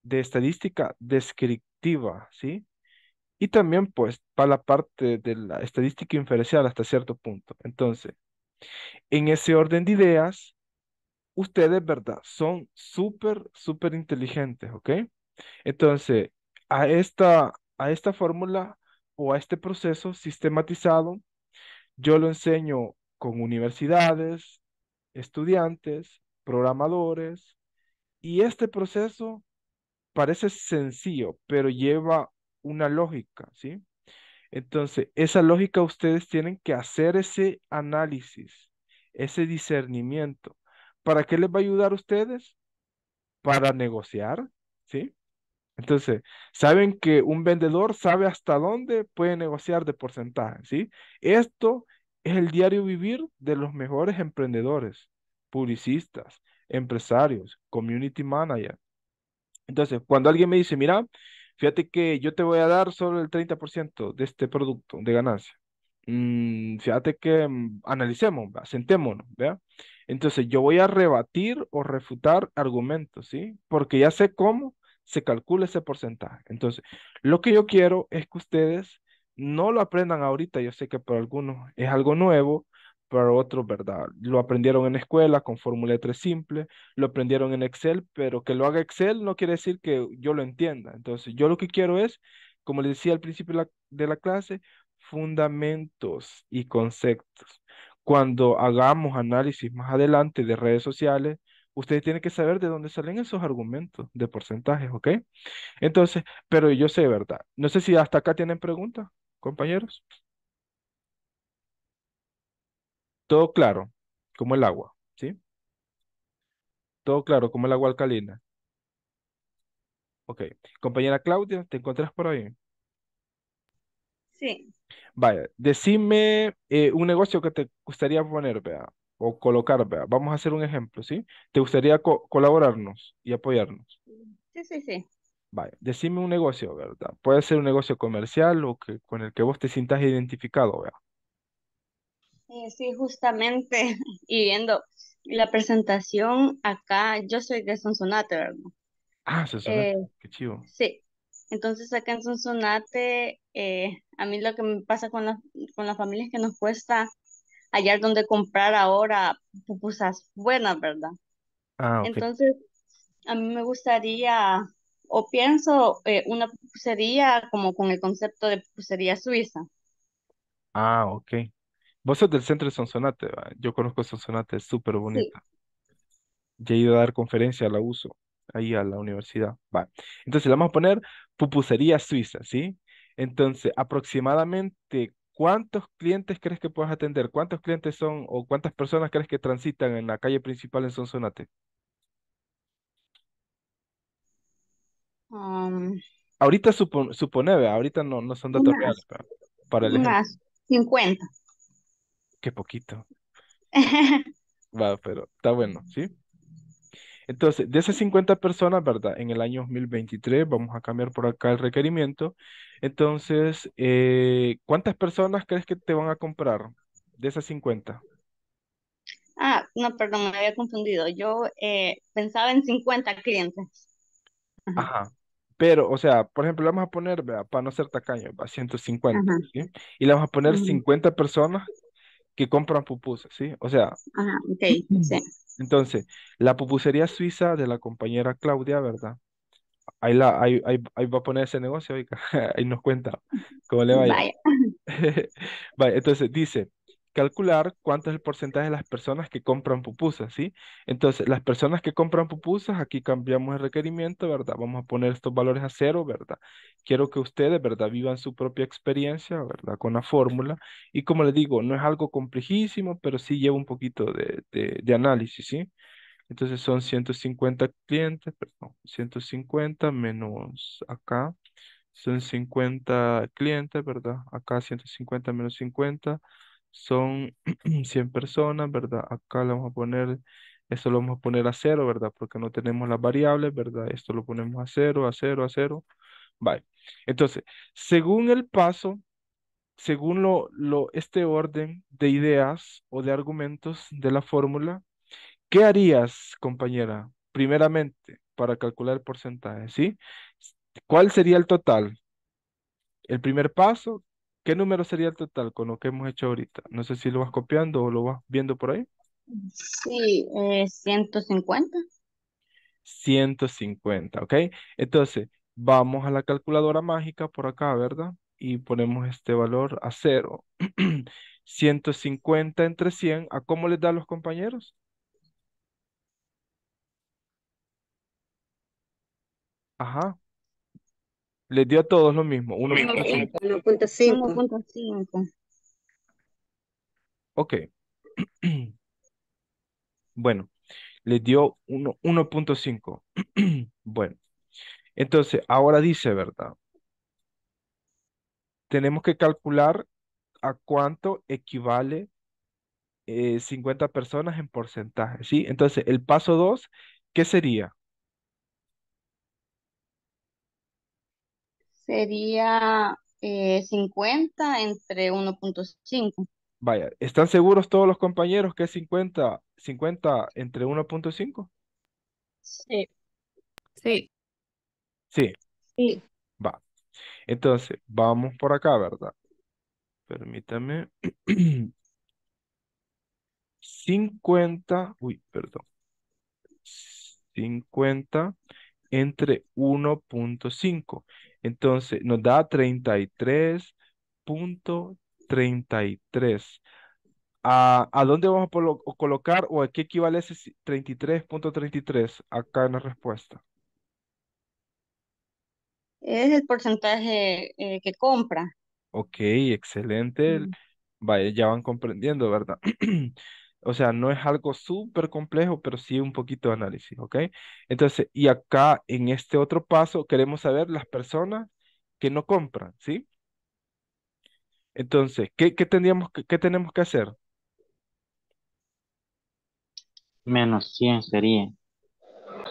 De estadística descriptiva, ¿sí? Y también, pues, para la parte de la estadística inferencial hasta cierto punto. Entonces, en ese orden de ideas, ustedes, ¿verdad? Son súper, súper inteligentes, ¿ok? Entonces, a esta, a esta fórmula o a este proceso sistematizado, yo lo enseño con universidades, estudiantes, programadores, y este proceso parece sencillo, pero lleva una lógica, ¿sí? Entonces, esa lógica ustedes tienen que hacer ese análisis, ese discernimiento. ¿Para qué les va a ayudar a ustedes? Para negociar, ¿sí? Entonces, saben que un vendedor sabe hasta dónde puede negociar de porcentaje, ¿sí? Esto es el diario vivir de los mejores emprendedores, publicistas, empresarios, community manager. Entonces, cuando alguien me dice, mira, fíjate que yo te voy a dar solo el 30% de este producto de ganancia. Mm, fíjate que mm, analicemos, sentémonos, ¿vea? Entonces, yo voy a rebatir o refutar argumentos, ¿sí? Porque ya sé cómo se calcula ese porcentaje. Entonces, lo que yo quiero es que ustedes no lo aprendan ahorita. Yo sé que para algunos es algo nuevo, para otros, ¿verdad? Lo aprendieron en escuela con fórmula 3 simple, lo aprendieron en Excel, pero que lo haga Excel no quiere decir que yo lo entienda. Entonces, yo lo que quiero es, como les decía al principio de la, de la clase, fundamentos y conceptos. Cuando hagamos análisis más adelante de redes sociales, ustedes tienen que saber de dónde salen esos argumentos de porcentajes, ¿ok? Entonces, pero yo sé, ¿verdad? No sé si hasta acá tienen preguntas, compañeros. Todo claro, como el agua, ¿sí? Todo claro, como el agua alcalina. Ok. Compañera Claudia, ¿te encuentras por ahí? Sí. Vaya, decime eh, un negocio que te gustaría poner, ¿verdad? o colocar, vea, vamos a hacer un ejemplo, ¿sí? ¿Te gustaría colaborarnos y apoyarnos? Sí, sí, sí. Vaya, decime un negocio, ¿verdad? Puede ser un negocio comercial o que, con el que vos te sientas identificado, ¿verdad? sí, justamente, y viendo la presentación acá, yo soy de Sonsonate, ¿verdad? Ah, Sonsonate, eh, qué chivo. Sí, entonces acá en Sonsonate, eh, a mí lo que me pasa con, la, con las familias es que nos cuesta hallar dónde comprar ahora pupusas buenas, ¿verdad? Ah, Entonces, a mí me gustaría o pienso eh, una pupusería como con el concepto de pupusería suiza. Ah, ok. Vos sos del centro de Sonsonate, ¿va? Yo conozco Sonsonate, es súper bonita. Ya he ido a dar conferencia, la uso ahí a la universidad. Va. Entonces, le vamos a poner pupusería suiza, ¿sí? Entonces, aproximadamente ¿cuántos clientes crees que puedas atender? ¿Cuántos clientes son o cuántas personas crees que transitan en la calle principal en Sonsonate? Um, ahorita supone, ahorita no, no son datos reales para, el 50. Qué poquito. Va, pero está bueno, ¿sí? Entonces, de esas 50 personas, ¿verdad? En el año 2023, vamos a cambiar por acá el requerimiento. Entonces, eh, ¿cuántas personas crees que te van a comprar de esas 50? Ah, no, perdón, me había confundido. Yo eh, pensaba en 50 clientes. Ajá. Pero, o sea, por ejemplo, le vamos a poner, ¿verdad? para no ser tacaño, a 150, ¿sí? Y le vamos a poner 50 personas que compran pupusas, ¿sí? O sea. Ajá, ok, sí. Entonces, la pupusería suiza de la compañera Claudia, ¿verdad? Ahí, la, ahí, ahí, ahí va a poner ese negocio, ahí nos cuenta cómo le va entonces dice, calcular cuánto es el porcentaje de las personas que compran pupusas, ¿sí? Entonces, las personas que compran pupusas, aquí cambiamos el requerimiento, ¿verdad? Vamos a poner estos valores a cero, ¿verdad? Quiero que ustedes, ¿verdad? Vivan su propia experiencia, ¿verdad? Con la fórmula. Y como les digo, no es algo complejísimo, pero sí lleva un poquito de, análisis, ¿sí? Entonces son 150 clientes, perdón, 150 menos acá, son 50 clientes, ¿verdad? Acá 150 menos 50 son 100 personas, ¿verdad? Acá le vamos a poner, esto lo vamos a poner a cero, ¿verdad? Porque no tenemos las variables, ¿verdad? Esto lo ponemos a cero, a cero, a cero. Vale. Entonces, según el paso, según lo, lo, este orden de ideas o de argumentos de la fórmula, ¿qué harías, compañera? Primeramente, para calcular porcentajes, porcentaje, ¿sí? ¿Cuál sería el total? El primer paso, ¿Qué número sería el total con lo que hemos hecho ahorita? No sé si lo vas copiando o lo vas viendo por ahí. Sí, 150. Eh, 150, ¿ok? Entonces, vamos a la calculadora mágica por acá, ¿verdad? Y ponemos este valor a cero. 150 entre 100, ¿a cómo les da a los compañeros? Ajá, les dio a todos lo mismo, 1.5. 1.5. Ok. Bueno, les dio 1.5. bueno, entonces, ahora dice, ¿verdad? Tenemos que calcular a cuánto equivale 50 eh, personas en porcentaje, ¿sí? Entonces, el paso 2, ¿qué sería? Sería eh, 50 entre 1.5. Vaya, ¿están seguros todos los compañeros que es 50, 50 entre 1.5? Sí. Sí. Sí. Sí. Va. Entonces, vamos por acá, ¿verdad? Permítame. 50, uy, perdón. 50 entre 1.5. Entonces, nos da 33.33. ¿A, ¿A dónde vamos a colocar o a qué equivale ese 33.33 acá en la respuesta? Es el porcentaje eh, que compra. Ok, excelente. Mm. Vaya, ya van comprendiendo, ¿verdad? O sea, no es algo súper complejo, pero sí un poquito de análisis, ¿ok? Entonces, y acá en este otro paso queremos saber las personas que no compran, ¿sí? Entonces, ¿qué, tendríamos tenemos que hacer? Menos 100 sería.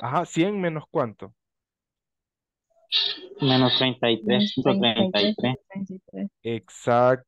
Ajá, 100 menos cuánto? Menos 33, 133. Exacto.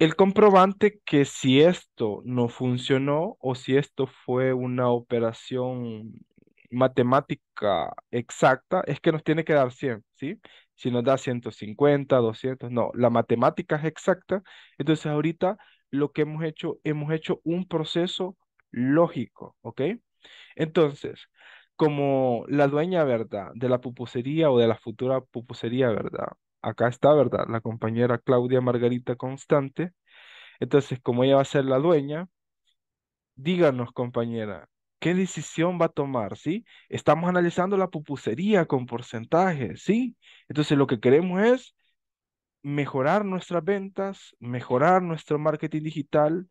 el comprobante que si esto no funcionó o si esto fue una operación matemática exacta, es que nos tiene que dar 100, ¿sí? Si nos da 150, 200, no, la matemática es exacta. Entonces ahorita lo que hemos hecho, hemos hecho un proceso lógico, ¿ok? Entonces, como la dueña, ¿verdad? De la pupusería o de la futura pupusería, ¿verdad? acá está, ¿verdad? La compañera Claudia Margarita Constante. Entonces, como ella va a ser la dueña, díganos, compañera, ¿qué decisión va a tomar? ¿Sí? Estamos analizando la pupusería con porcentaje, ¿sí? Entonces, lo que queremos es mejorar nuestras ventas, mejorar nuestro marketing digital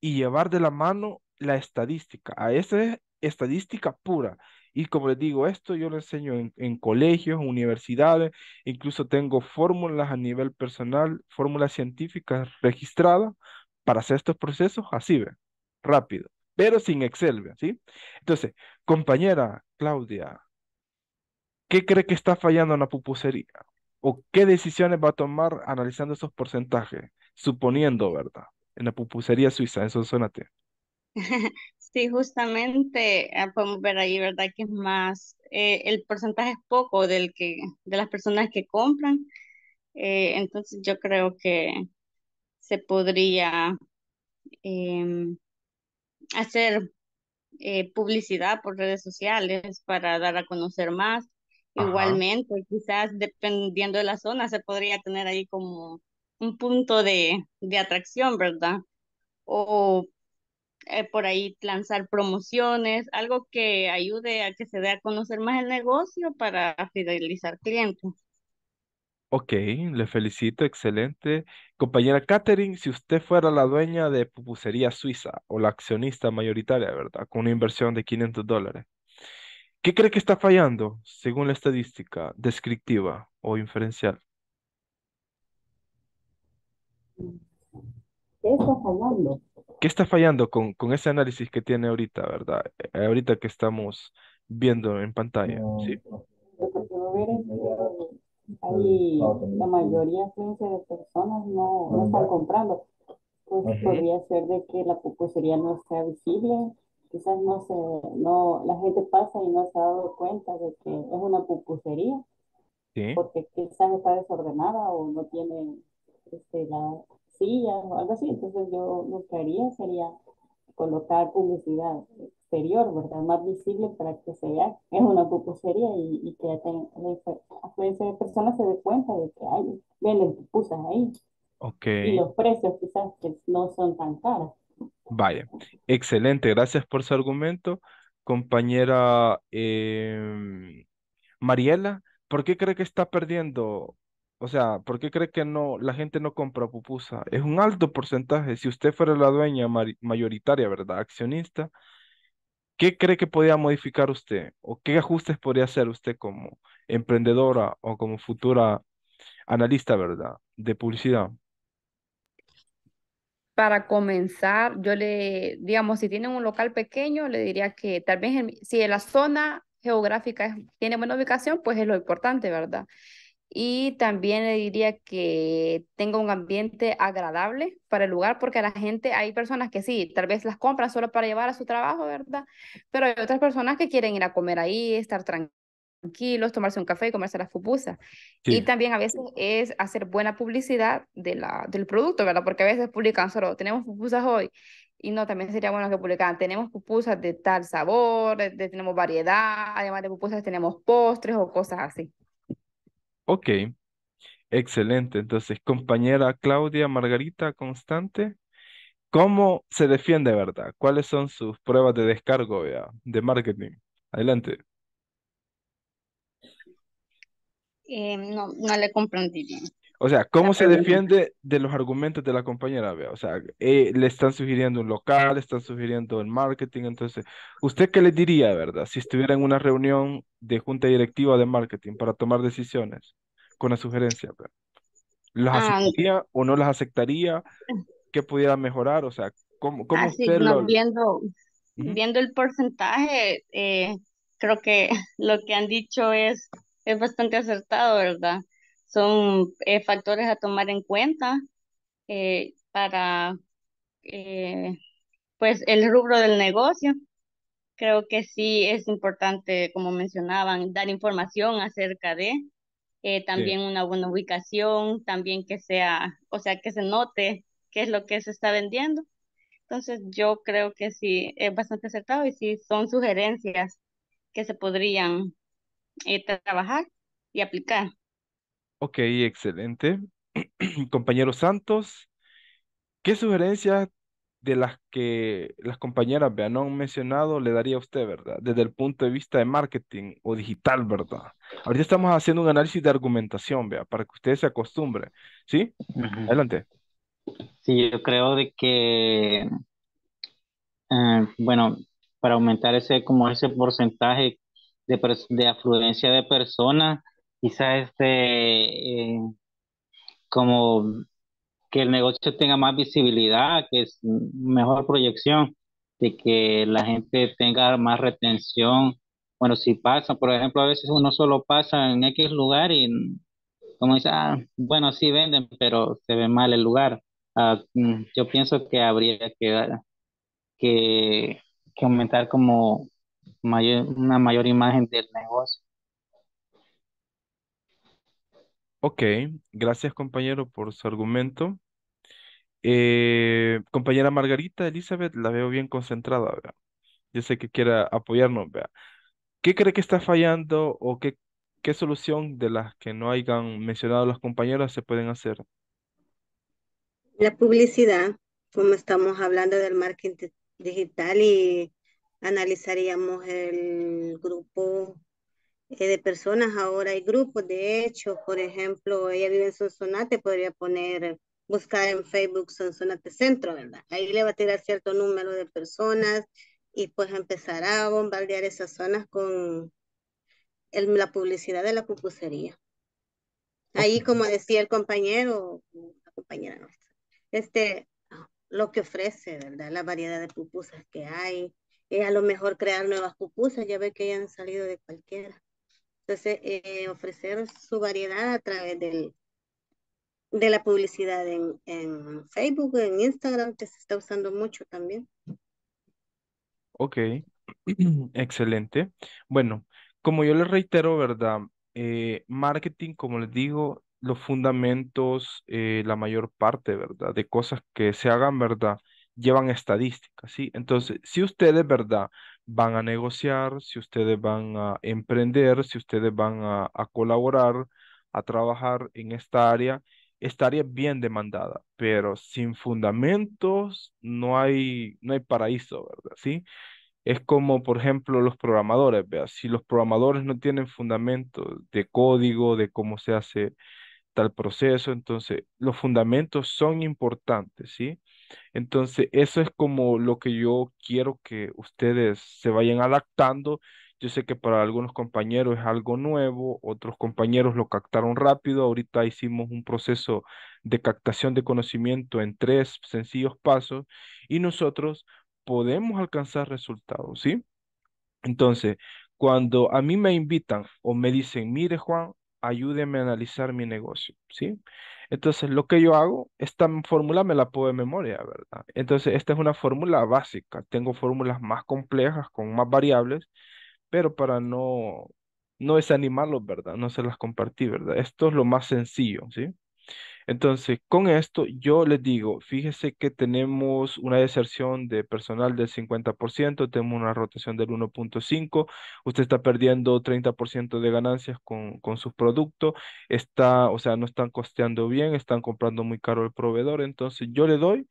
y llevar de la mano la estadística. A ese estadística pura. Y como les digo, esto yo lo enseño en, colegios, universidades, incluso tengo fórmulas a nivel personal, fórmulas científicas registradas para hacer estos procesos así, ¿ve? rápido, pero sin Excel, ¿sí? Entonces, compañera Claudia, ¿qué cree que está fallando en la pupusería? ¿O qué decisiones va a tomar analizando esos porcentajes? Suponiendo, ¿verdad? En la pupusería suiza, en T. Sí, justamente ah, podemos ver ahí, ¿verdad? Que es más, eh, el porcentaje es poco del que, de las personas que compran. Eh, entonces yo creo que se podría em, hacer eh, publicidad por redes sociales para dar a conocer más. Igualmente, quizás dependiendo de la zona, se podría tener ahí como un punto de, de atracción, ¿verdad? O eh, por ahí lanzar promociones, algo que ayude a que se dé a conocer más el negocio para fidelizar clientes. Ok, le felicito, excelente. Compañera Katherine, si usted fuera la dueña de Pupusería Suiza o la accionista mayoritaria, ¿verdad? Con una inversión de 500 dólares, ¿qué cree que está fallando según la estadística descriptiva o inferencial? ¿Qué está fallando? ¿Qué está fallando con, con ese análisis que tiene ahorita, verdad? Eh, ahorita que estamos viendo en pantalla, ¿sí? Mm, la mayoría de personas no, no están comprando. Pues podría ser de que la pupusería no sea visible, quizás no se, no, la gente pasa y no se ha dado cuenta de que es una pupusería, porque quizás está desordenada o no tiene este, la, sillas o algo así. Entonces yo lo que haría sería colocar publicidad exterior, ¿verdad? Más visible para que se vea es una pupusería y, y que la personas se dé cuenta de que hay, venden pupusas ahí. Okay. Y los precios quizás que no son tan caros. Vaya, excelente, gracias por su argumento. Compañera em, Mariela, ¿por qué cree que está perdiendo o sea, ¿por qué cree que no, la gente no compra pupusa? Es un alto porcentaje. Si usted fuera la dueña mayoritaria, ¿verdad? Accionista, ¿qué cree que podría modificar usted? ¿O qué ajustes podría hacer usted como emprendedora o como futura analista, ¿verdad? De publicidad. Para comenzar, yo le, digamos, si tiene un local pequeño, le diría que tal vez si la zona geográfica tiene buena ubicación, pues es lo importante, ¿verdad? Y también le diría que tenga un ambiente agradable para el lugar, porque a la gente, hay personas que sí, tal vez las compran solo para llevar a su trabajo, ¿verdad? Pero hay otras personas que quieren ir a comer ahí, estar tranquilos, tomarse un café y comerse las pupusas. Y también a veces es hacer buena publicidad de la, del producto, ¿verdad? Porque a veces publican solo, tenemos pupusas hoy. Y no, también sería bueno que publicaran, tenemos pupusas de tal sabor, tenemos variedad, además de pupusas tenemos postres o cosas así. Ok, excelente. Entonces, compañera Claudia Margarita Constante, ¿cómo se defiende, verdad? ¿Cuáles son sus pruebas de descargo de marketing? Adelante. Eh, no, no le comprendí bien. O sea, ¿cómo se defiende de los argumentos de la compañera? O sea, eh, le están sugiriendo un local, están sugiriendo el marketing. Entonces, ¿usted qué le diría, verdad, si estuviera en una reunión de junta directiva de marketing para tomar decisiones con la sugerencia? ¿Los ¿Las ah, aceptaría o no las aceptaría? ¿Qué pudiera mejorar? O sea, ¿cómo, cómo ah, viendo, viendo el porcentaje, eh, creo que lo que han dicho es, es bastante acertado, ¿verdad? son eh, factores a tomar en cuenta eh, para eh, pues el rubro del negocio. Creo que sí es importante, como mencionaban, dar información acerca de también una buena ubicación, también que sea, o sea, que se note qué es lo que se está vendiendo. Entonces yo creo que sí es bastante acertado y sí son sugerencias que se podrían trabajar y aplicar. Ok, excelente. Compañero Santos, ¿qué sugerencias de las que las compañeras vean no han mencionado le daría a usted, verdad? Desde el punto de vista de marketing o digital, ¿verdad? Ahorita estamos haciendo un análisis de argumentación, vea, para que usted se acostumbre, ¿sí? Adelante. Sí, yo creo de que, eh, bueno, para aumentar ese, como ese porcentaje de, de afluencia de personas, Quizás este, eh, como que el negocio tenga más visibilidad, que es mejor proyección, de que la gente tenga más retención. Bueno, si pasa, por ejemplo, a veces uno solo pasa en X lugar y como dice, ah, bueno, sí venden, pero se ve mal el lugar. Ah, mm, yo pienso que habría que, que, que aumentar como mayor, una mayor imagen del negocio. Ok, gracias compañero por su argumento. Eh, compañera Margarita Elizabeth, la veo bien concentrada, Yo sé que quiera apoyarnos, ¿verdad? ¿Qué cree que está fallando o qué, qué solución de las que no hayan mencionado las compañeras se pueden hacer? La publicidad, como estamos hablando del marketing digital y analizaríamos el grupo eh, de personas, ahora hay grupos, de hecho, por ejemplo, ella vive en Sonsonate, podría poner, buscar en Facebook Sonsonate Centro, ¿verdad? Ahí le va a tirar cierto número de personas y pues empezará a bombardear esas zonas con la publicidad de la pupusería. Ahí, como decía el compañero, la compañera nuestra, este, lo que ofrece, ¿verdad? La variedad de pupusas que hay, es eh, a lo mejor crear nuevas pupusas, ya ve que ya han salido de cualquiera. Entonces, eh, ofrecer su variedad a través del, de la publicidad en, en, Facebook, en Instagram, que se está usando mucho también. Ok, excelente. Bueno, como yo les reitero, ¿verdad? Eh, marketing, como les digo, los fundamentos, eh, la mayor parte, ¿verdad? De cosas que se hagan, ¿verdad? Llevan estadísticas, ¿sí? Entonces, si ustedes, ¿verdad? van a negociar, si ustedes van a emprender, si ustedes van a, colaborar, a trabajar en esta área, esta área es bien demandada, pero sin fundamentos no hay, no hay paraíso, ¿verdad? ¿Sí? Es como, por ejemplo, los programadores, ¿verdad? Si los programadores no tienen fundamentos de código, de cómo se hace tal proceso, entonces los fundamentos son importantes, ¿sí? Entonces, eso es como lo que yo quiero que ustedes se vayan adaptando. Yo sé que para algunos compañeros es algo nuevo, otros compañeros lo captaron rápido. Ahorita hicimos un proceso de captación de conocimiento en tres sencillos pasos y nosotros podemos alcanzar resultados, ¿sí? Entonces, cuando a mí me invitan o me dicen, mire Juan, ayúdeme a analizar mi negocio, ¿sí? Entonces, lo que yo hago, esta fórmula me la puedo de memoria, ¿verdad? Entonces, esta es una fórmula básica. Tengo fórmulas más complejas, con más variables, pero para no, no desanimarlos, ¿verdad? No se las compartí, ¿verdad? Esto es lo más sencillo, ¿sí? Entonces, con esto yo les digo, fíjese que tenemos una deserción de personal del 50%, tenemos una rotación del 1.5, usted está perdiendo 30% de ganancias con, con sus productos, está, o sea, no están costeando bien, están comprando muy caro el proveedor, entonces yo le doy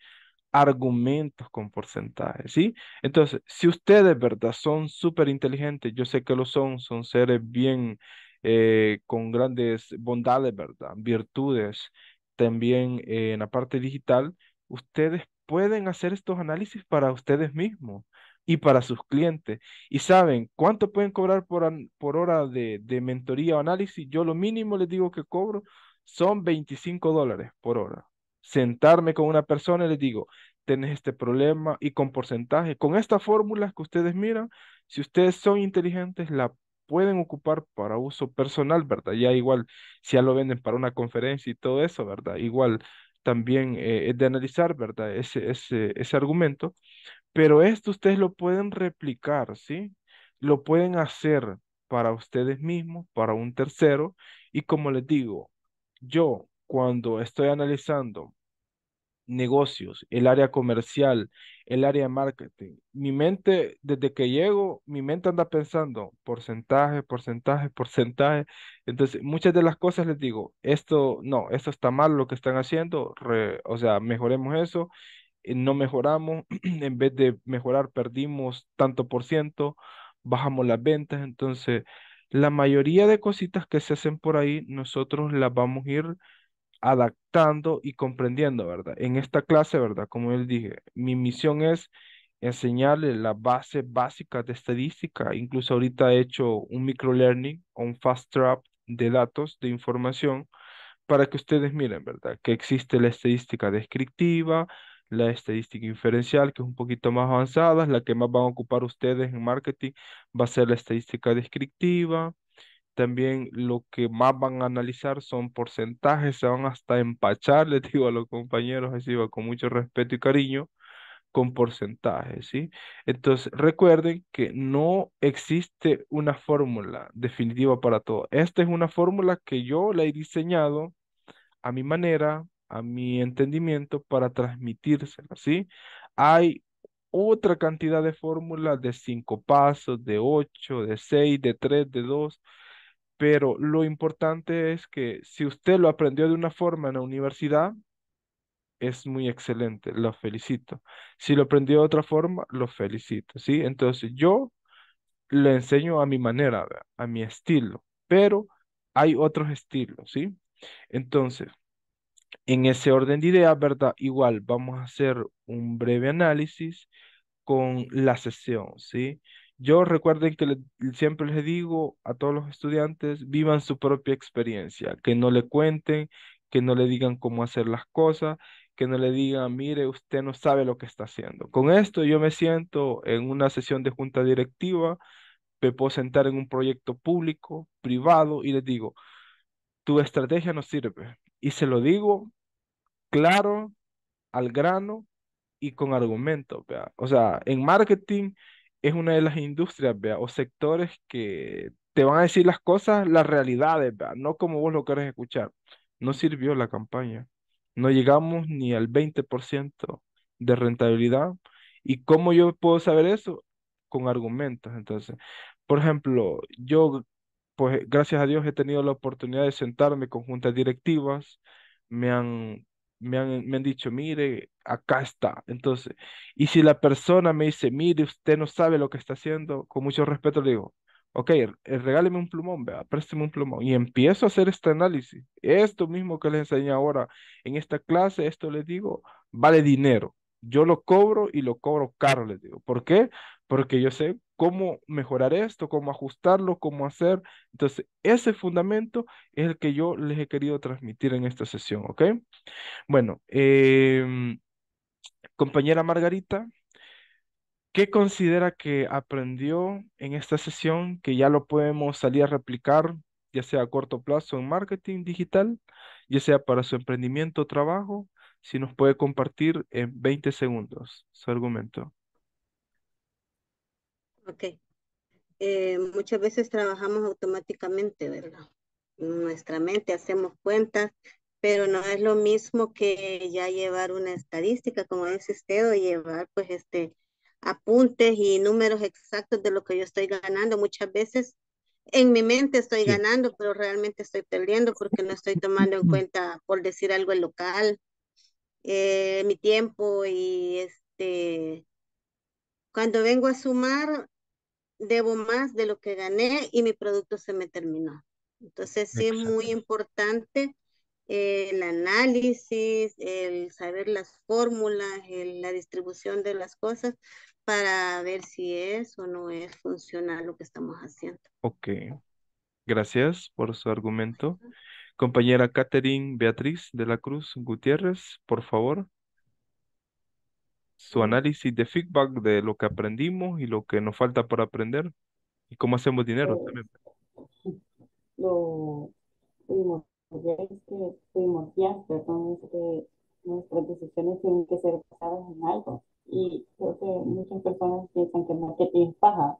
argumentos con porcentajes, ¿sí? Entonces, si ustedes, ¿verdad? Son súper inteligentes, yo sé que lo son, son seres bien, eh, con grandes bondades, ¿verdad? Virtudes, también en la parte digital, ustedes pueden hacer estos análisis para ustedes mismos y para sus clientes. Y saben cuánto pueden cobrar por, por hora de, de mentoría o análisis. Yo lo mínimo les digo que cobro son 25 dólares por hora. Sentarme con una persona y les digo, tenés este problema y con porcentaje, con estas fórmulas que ustedes miran, si ustedes son inteligentes, la pueden ocupar para uso personal, ¿verdad? Ya igual, si ya lo venden para una conferencia y todo eso, ¿verdad? Igual también eh, es de analizar, ¿verdad? Ese, ese, ese argumento. Pero esto ustedes lo pueden replicar, ¿sí? Lo pueden hacer para ustedes mismos, para un tercero. Y como les digo, yo cuando estoy analizando negocios, el área comercial, el área de marketing. Mi mente, desde que llego, mi mente anda pensando porcentaje, porcentaje, porcentaje. Entonces, muchas de las cosas les digo, esto no, esto está mal lo que están haciendo, o sea, mejoremos eso, eh, no mejoramos, en vez de mejorar, perdimos tanto por ciento, bajamos las ventas. Entonces, la mayoría de cositas que se hacen por ahí, nosotros las vamos a ir adaptando y comprendiendo, ¿verdad? En esta clase, ¿verdad? Como él dije, mi misión es enseñarle la base básica de estadística. Incluso ahorita he hecho un microlearning o un fast trap de datos, de información, para que ustedes miren, ¿verdad? Que existe la estadística descriptiva, la estadística inferencial, que es un poquito más avanzada, la que más van a ocupar ustedes en marketing va a ser la estadística descriptiva, también lo que más van a analizar son porcentajes, se van hasta empachar, les digo a los compañeros, así va con mucho respeto y cariño, con porcentajes, ¿sí? Entonces, recuerden que no existe una fórmula definitiva para todo. Esta es una fórmula que yo la he diseñado a mi manera, a mi entendimiento, para transmitírsela, ¿sí? Hay otra cantidad de fórmulas de cinco pasos, de ocho, de seis, de tres, de dos, pero lo importante es que si usted lo aprendió de una forma en la universidad, es muy excelente, lo felicito. Si lo aprendió de otra forma, lo felicito, ¿sí? Entonces yo le enseño a mi manera, a mi estilo, pero hay otros estilos, ¿sí? Entonces, en ese orden de ideas, ¿verdad? Igual vamos a hacer un breve análisis con la sesión, ¿sí? Yo recuerden que siempre les digo a todos los estudiantes, vivan su propia experiencia, que no le cuenten, que no le digan cómo hacer las cosas, que no le digan, mire, usted no sabe lo que está haciendo. Con esto yo me siento en una sesión de junta directiva, me puedo sentar en un proyecto público, privado, y les digo, tu estrategia no sirve. Y se lo digo claro, al grano y con argumentos. O sea, en marketing es una de las industrias, ¿vea? o sectores que te van a decir las cosas, las realidades, ¿vea? no como vos lo querés escuchar. No sirvió la campaña. No llegamos ni al 20% de rentabilidad. ¿Y cómo yo puedo saber eso? Con argumentos. Entonces, por ejemplo, yo, pues gracias a Dios, he tenido la oportunidad de sentarme con juntas directivas, me han me han, dicho, mire, acá está. Entonces, y si la persona me dice, mire, usted no sabe lo que está haciendo, con mucho respeto le digo, ok, eh, regáleme un plumón, vea, présteme un plumón. Y empiezo a hacer este análisis. Esto mismo que les enseñé ahora en esta clase, esto les digo, vale dinero. Yo lo cobro y lo cobro caro, les digo. ¿Por qué? Porque yo sé cómo mejorar esto, cómo ajustarlo, cómo hacer. Entonces, ese fundamento es el que yo les he querido transmitir en esta sesión, ¿ok? Bueno, em, compañera Margarita, ¿qué considera que aprendió en esta sesión que ya lo podemos salir a replicar, ya sea a corto plazo en marketing digital, ya sea para su emprendimiento o trabajo? Si nos puede compartir en 20 segundos su argumento. Ok. Eh, muchas veces trabajamos automáticamente, ¿verdad? nuestra mente hacemos cuentas, pero no es lo mismo que ya llevar una estadística, como dice usted, o llevar pues este apuntes y números exactos de lo que yo estoy ganando. Muchas veces en mi mente estoy ganando, pero realmente estoy perdiendo porque no estoy tomando en cuenta, por decir algo, el local, eh, mi tiempo y este... Cuando vengo a sumar, debo más de lo que gané y mi producto se me terminó. Entonces sí es muy importante eh, el análisis, el saber las fórmulas, la distribución de las cosas para ver si es o no es funcional lo que estamos haciendo. Ok, gracias por su argumento. Compañera Catherine Beatriz de la Cruz Gutiérrez, por favor su análisis de feedback de lo que aprendimos y lo que nos falta para aprender y cómo hacemos dinero también. Lo primordial es que, es que nuestras decisiones tienen que ser basadas en algo. Y creo que muchas personas piensan que el marketing es paja,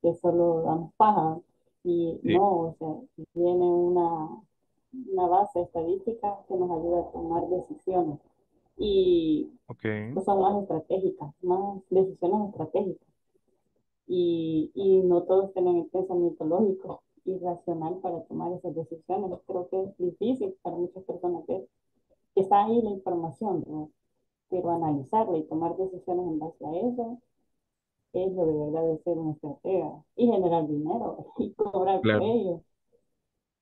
que solo damos paja. Y no, o sea, tiene una, una base estadística que nos ayuda a tomar decisiones y okay. más estratégicas, más decisiones estratégicas. Y, y no todos tienen el pensamiento lógico y racional para tomar esas decisiones. Creo que es difícil para muchas personas que está ahí la información, pero analizarla y tomar decisiones en base a eso es lo de verdad de ser una estratega y generar dinero y cobrar claro. por ello.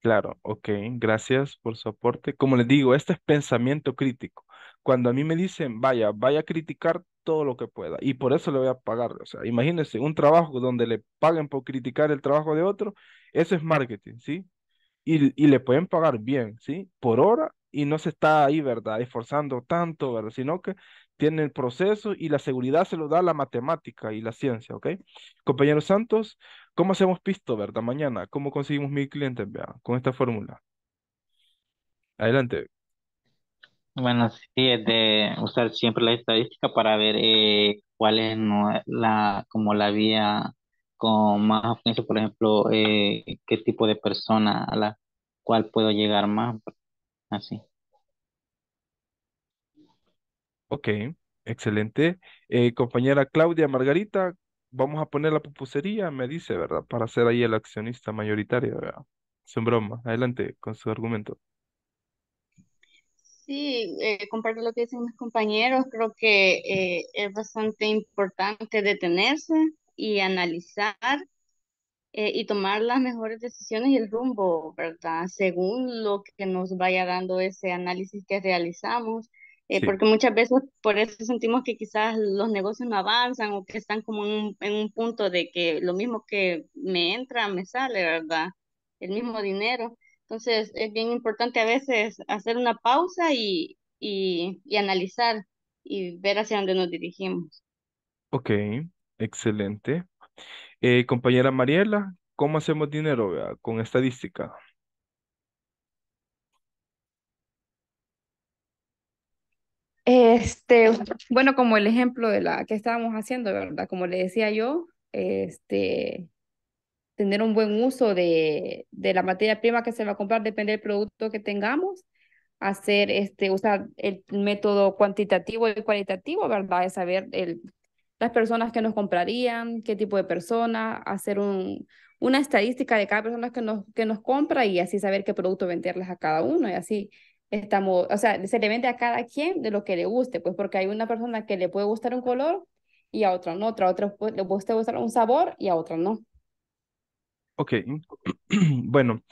Claro, ok, gracias por su aporte. Como les digo, este es pensamiento crítico cuando a mí me dicen, vaya, vaya a criticar todo lo que pueda y por eso le voy a pagar. O sea, imagínense un trabajo donde le paguen por criticar el trabajo de otro, eso es marketing, ¿sí? Y, le pueden pagar bien, ¿sí? Por hora y no se está ahí, ¿verdad? Esforzando tanto, ¿verdad? Sino que tiene el proceso y la seguridad se lo da la matemática y la ciencia, ¿ok? Compañero Santos, ¿cómo hacemos pisto, ¿verdad? Mañana, ¿cómo conseguimos mil clientes, ¿verdad? Con esta fórmula. Adelante. Bueno, sí, es de usar siempre la estadística para ver eh, cuál es la, como la vía con más afluencia, por ejemplo, eh, qué tipo de persona a la cual puedo llegar más, así. Ok, excelente. Eh, compañera Claudia Margarita, vamos a poner la pupusería, me dice, ¿verdad? Para ser ahí el accionista mayoritario, ¿verdad? Son broma. Adelante con su argumento. Sí, eh, comparto lo que dicen mis compañeros. Creo que eh, es bastante importante detenerse y analizar eh, y tomar las mejores decisiones y el rumbo, ¿verdad? Según lo que nos vaya dando ese análisis que realizamos. Porque muchas veces por eso sentimos que quizás los negocios no avanzan o que están como en un, en un punto de que lo mismo que me entra, me sale, ¿verdad? El mismo dinero. Entonces, es bien importante a veces hacer una pausa y, y, analizar y ver hacia dónde nos dirigimos. Ok, excelente. Eh, compañera Mariela, ¿cómo hacemos dinero con estadística? Este, bueno, como el ejemplo de la que estábamos haciendo, ¿verdad? Como le decía yo, este, tener un buen uso de, la materia prima que se va a comprar, depende del producto que tengamos, hacer este, usar el método cuantitativo y cualitativo, ¿verdad? Es saber el, las personas que nos comprarían, qué tipo de persona, hacer un, una estadística de cada persona que nos, que nos compra y así saber qué producto venderles a cada uno y así estamos, o sea, se le vende a cada quien de lo que le guste, pues porque hay una persona que le puede gustar un color y a otra no, otra, otra le puede gustar un sabor y a otra no. Ok, bueno,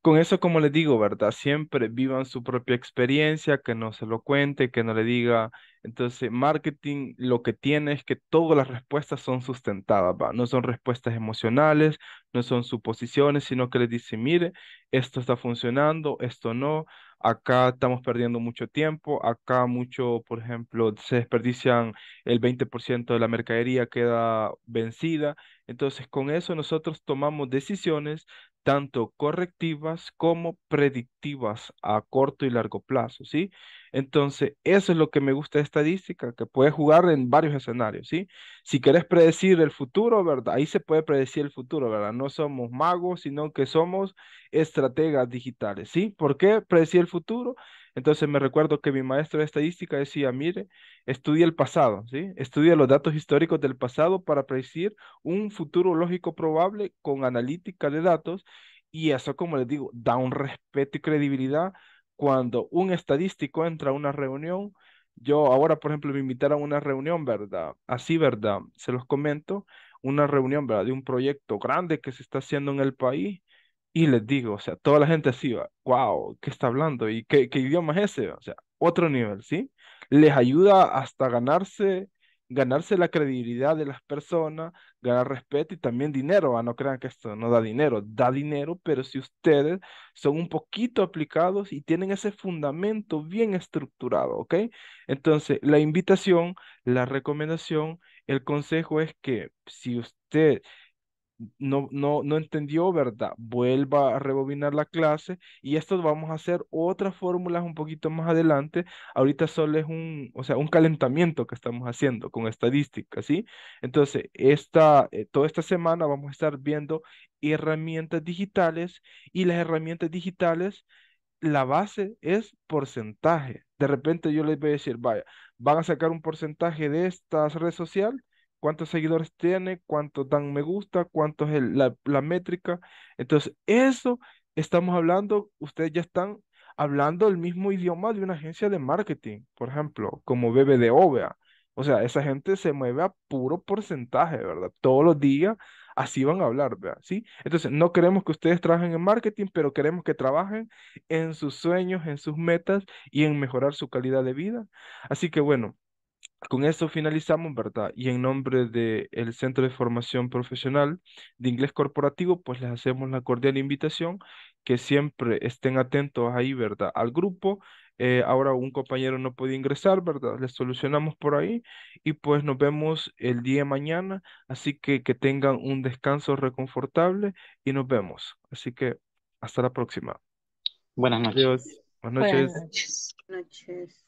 con eso como les digo, ¿verdad? Siempre vivan su propia experiencia, que no se lo cuente, que no le diga. Entonces, marketing lo que tiene es que todas las respuestas son sustentadas, No son respuestas emocionales, no son suposiciones, sino que le dice, mire, esto está funcionando, esto no, acá estamos perdiendo mucho tiempo, acá mucho, por ejemplo, se desperdician el 20% de la mercadería queda vencida. Entonces, con eso nosotros tomamos decisiones tanto correctivas como predictivas a corto y largo plazo, ¿sí? Entonces, eso es lo que me gusta de estadística, que puede jugar en varios escenarios, ¿sí? Si querés predecir el futuro, ¿verdad? Ahí se puede predecir el futuro, ¿verdad? No somos magos, sino que somos estrategas digitales, ¿sí? ¿Por qué predecir el futuro? Entonces me recuerdo que mi maestro de estadística decía, mire, estudia el pasado, ¿sí? Estudia los datos históricos del pasado para predecir un futuro lógico probable con analítica de datos y eso, como les digo, da un respeto y credibilidad cuando un estadístico entra a una reunión, yo ahora, por ejemplo, me invitaron a una reunión, ¿verdad? Así, ¿verdad? Se los comento, una reunión, ¿verdad? De un proyecto grande que se está haciendo en el país y les digo, o sea, toda la gente así va, wow, ¿qué está hablando? ¿Y qué, qué idioma es ese? O sea, otro nivel, ¿sí? Les ayuda hasta ganarse ganarse la credibilidad de las personas, ganar respeto y también dinero. Ah, no crean que esto no da dinero, da dinero, pero si ustedes son un poquito aplicados y tienen ese fundamento bien estructurado, ¿ok? Entonces, la invitación, la recomendación, el consejo es que si usted no, no, no entendió, ¿verdad? Vuelva a rebobinar la clase y esto vamos a hacer otras fórmulas un poquito más adelante. Ahorita solo es un, o sea, un calentamiento que estamos haciendo con estadísticas, ¿sí? Entonces, esta, eh, toda esta semana vamos a estar viendo herramientas digitales y las herramientas digitales, la base es porcentaje. De repente yo les voy a decir, vaya, van a sacar un porcentaje de estas redes sociales cuántos seguidores tiene, cuántos dan me gusta, cuánto es la, métrica. Entonces, eso estamos hablando, ustedes ya están hablando el mismo idioma de una agencia de marketing, por ejemplo, como BBDO, O sea, esa gente se mueve a puro porcentaje, ¿verdad? Todos los días así van a hablar, ¿verdad? ¿Sí? Entonces, no queremos que ustedes trabajen en marketing, pero queremos que trabajen en sus sueños, en sus metas y en mejorar su calidad de vida. Así que bueno, con eso finalizamos, ¿verdad? Y en nombre del Centro de Formación Profesional de Inglés Corporativo, pues les hacemos la cordial invitación que siempre estén atentos ahí, ¿verdad? Al grupo. Eh, ahora un compañero no puede ingresar, ¿verdad? Les solucionamos por ahí y pues nos vemos el día de mañana. Así que que tengan un descanso reconfortable y nos vemos. Así que hasta la próxima. Buenas noches. Buenas noches. Buenas noches.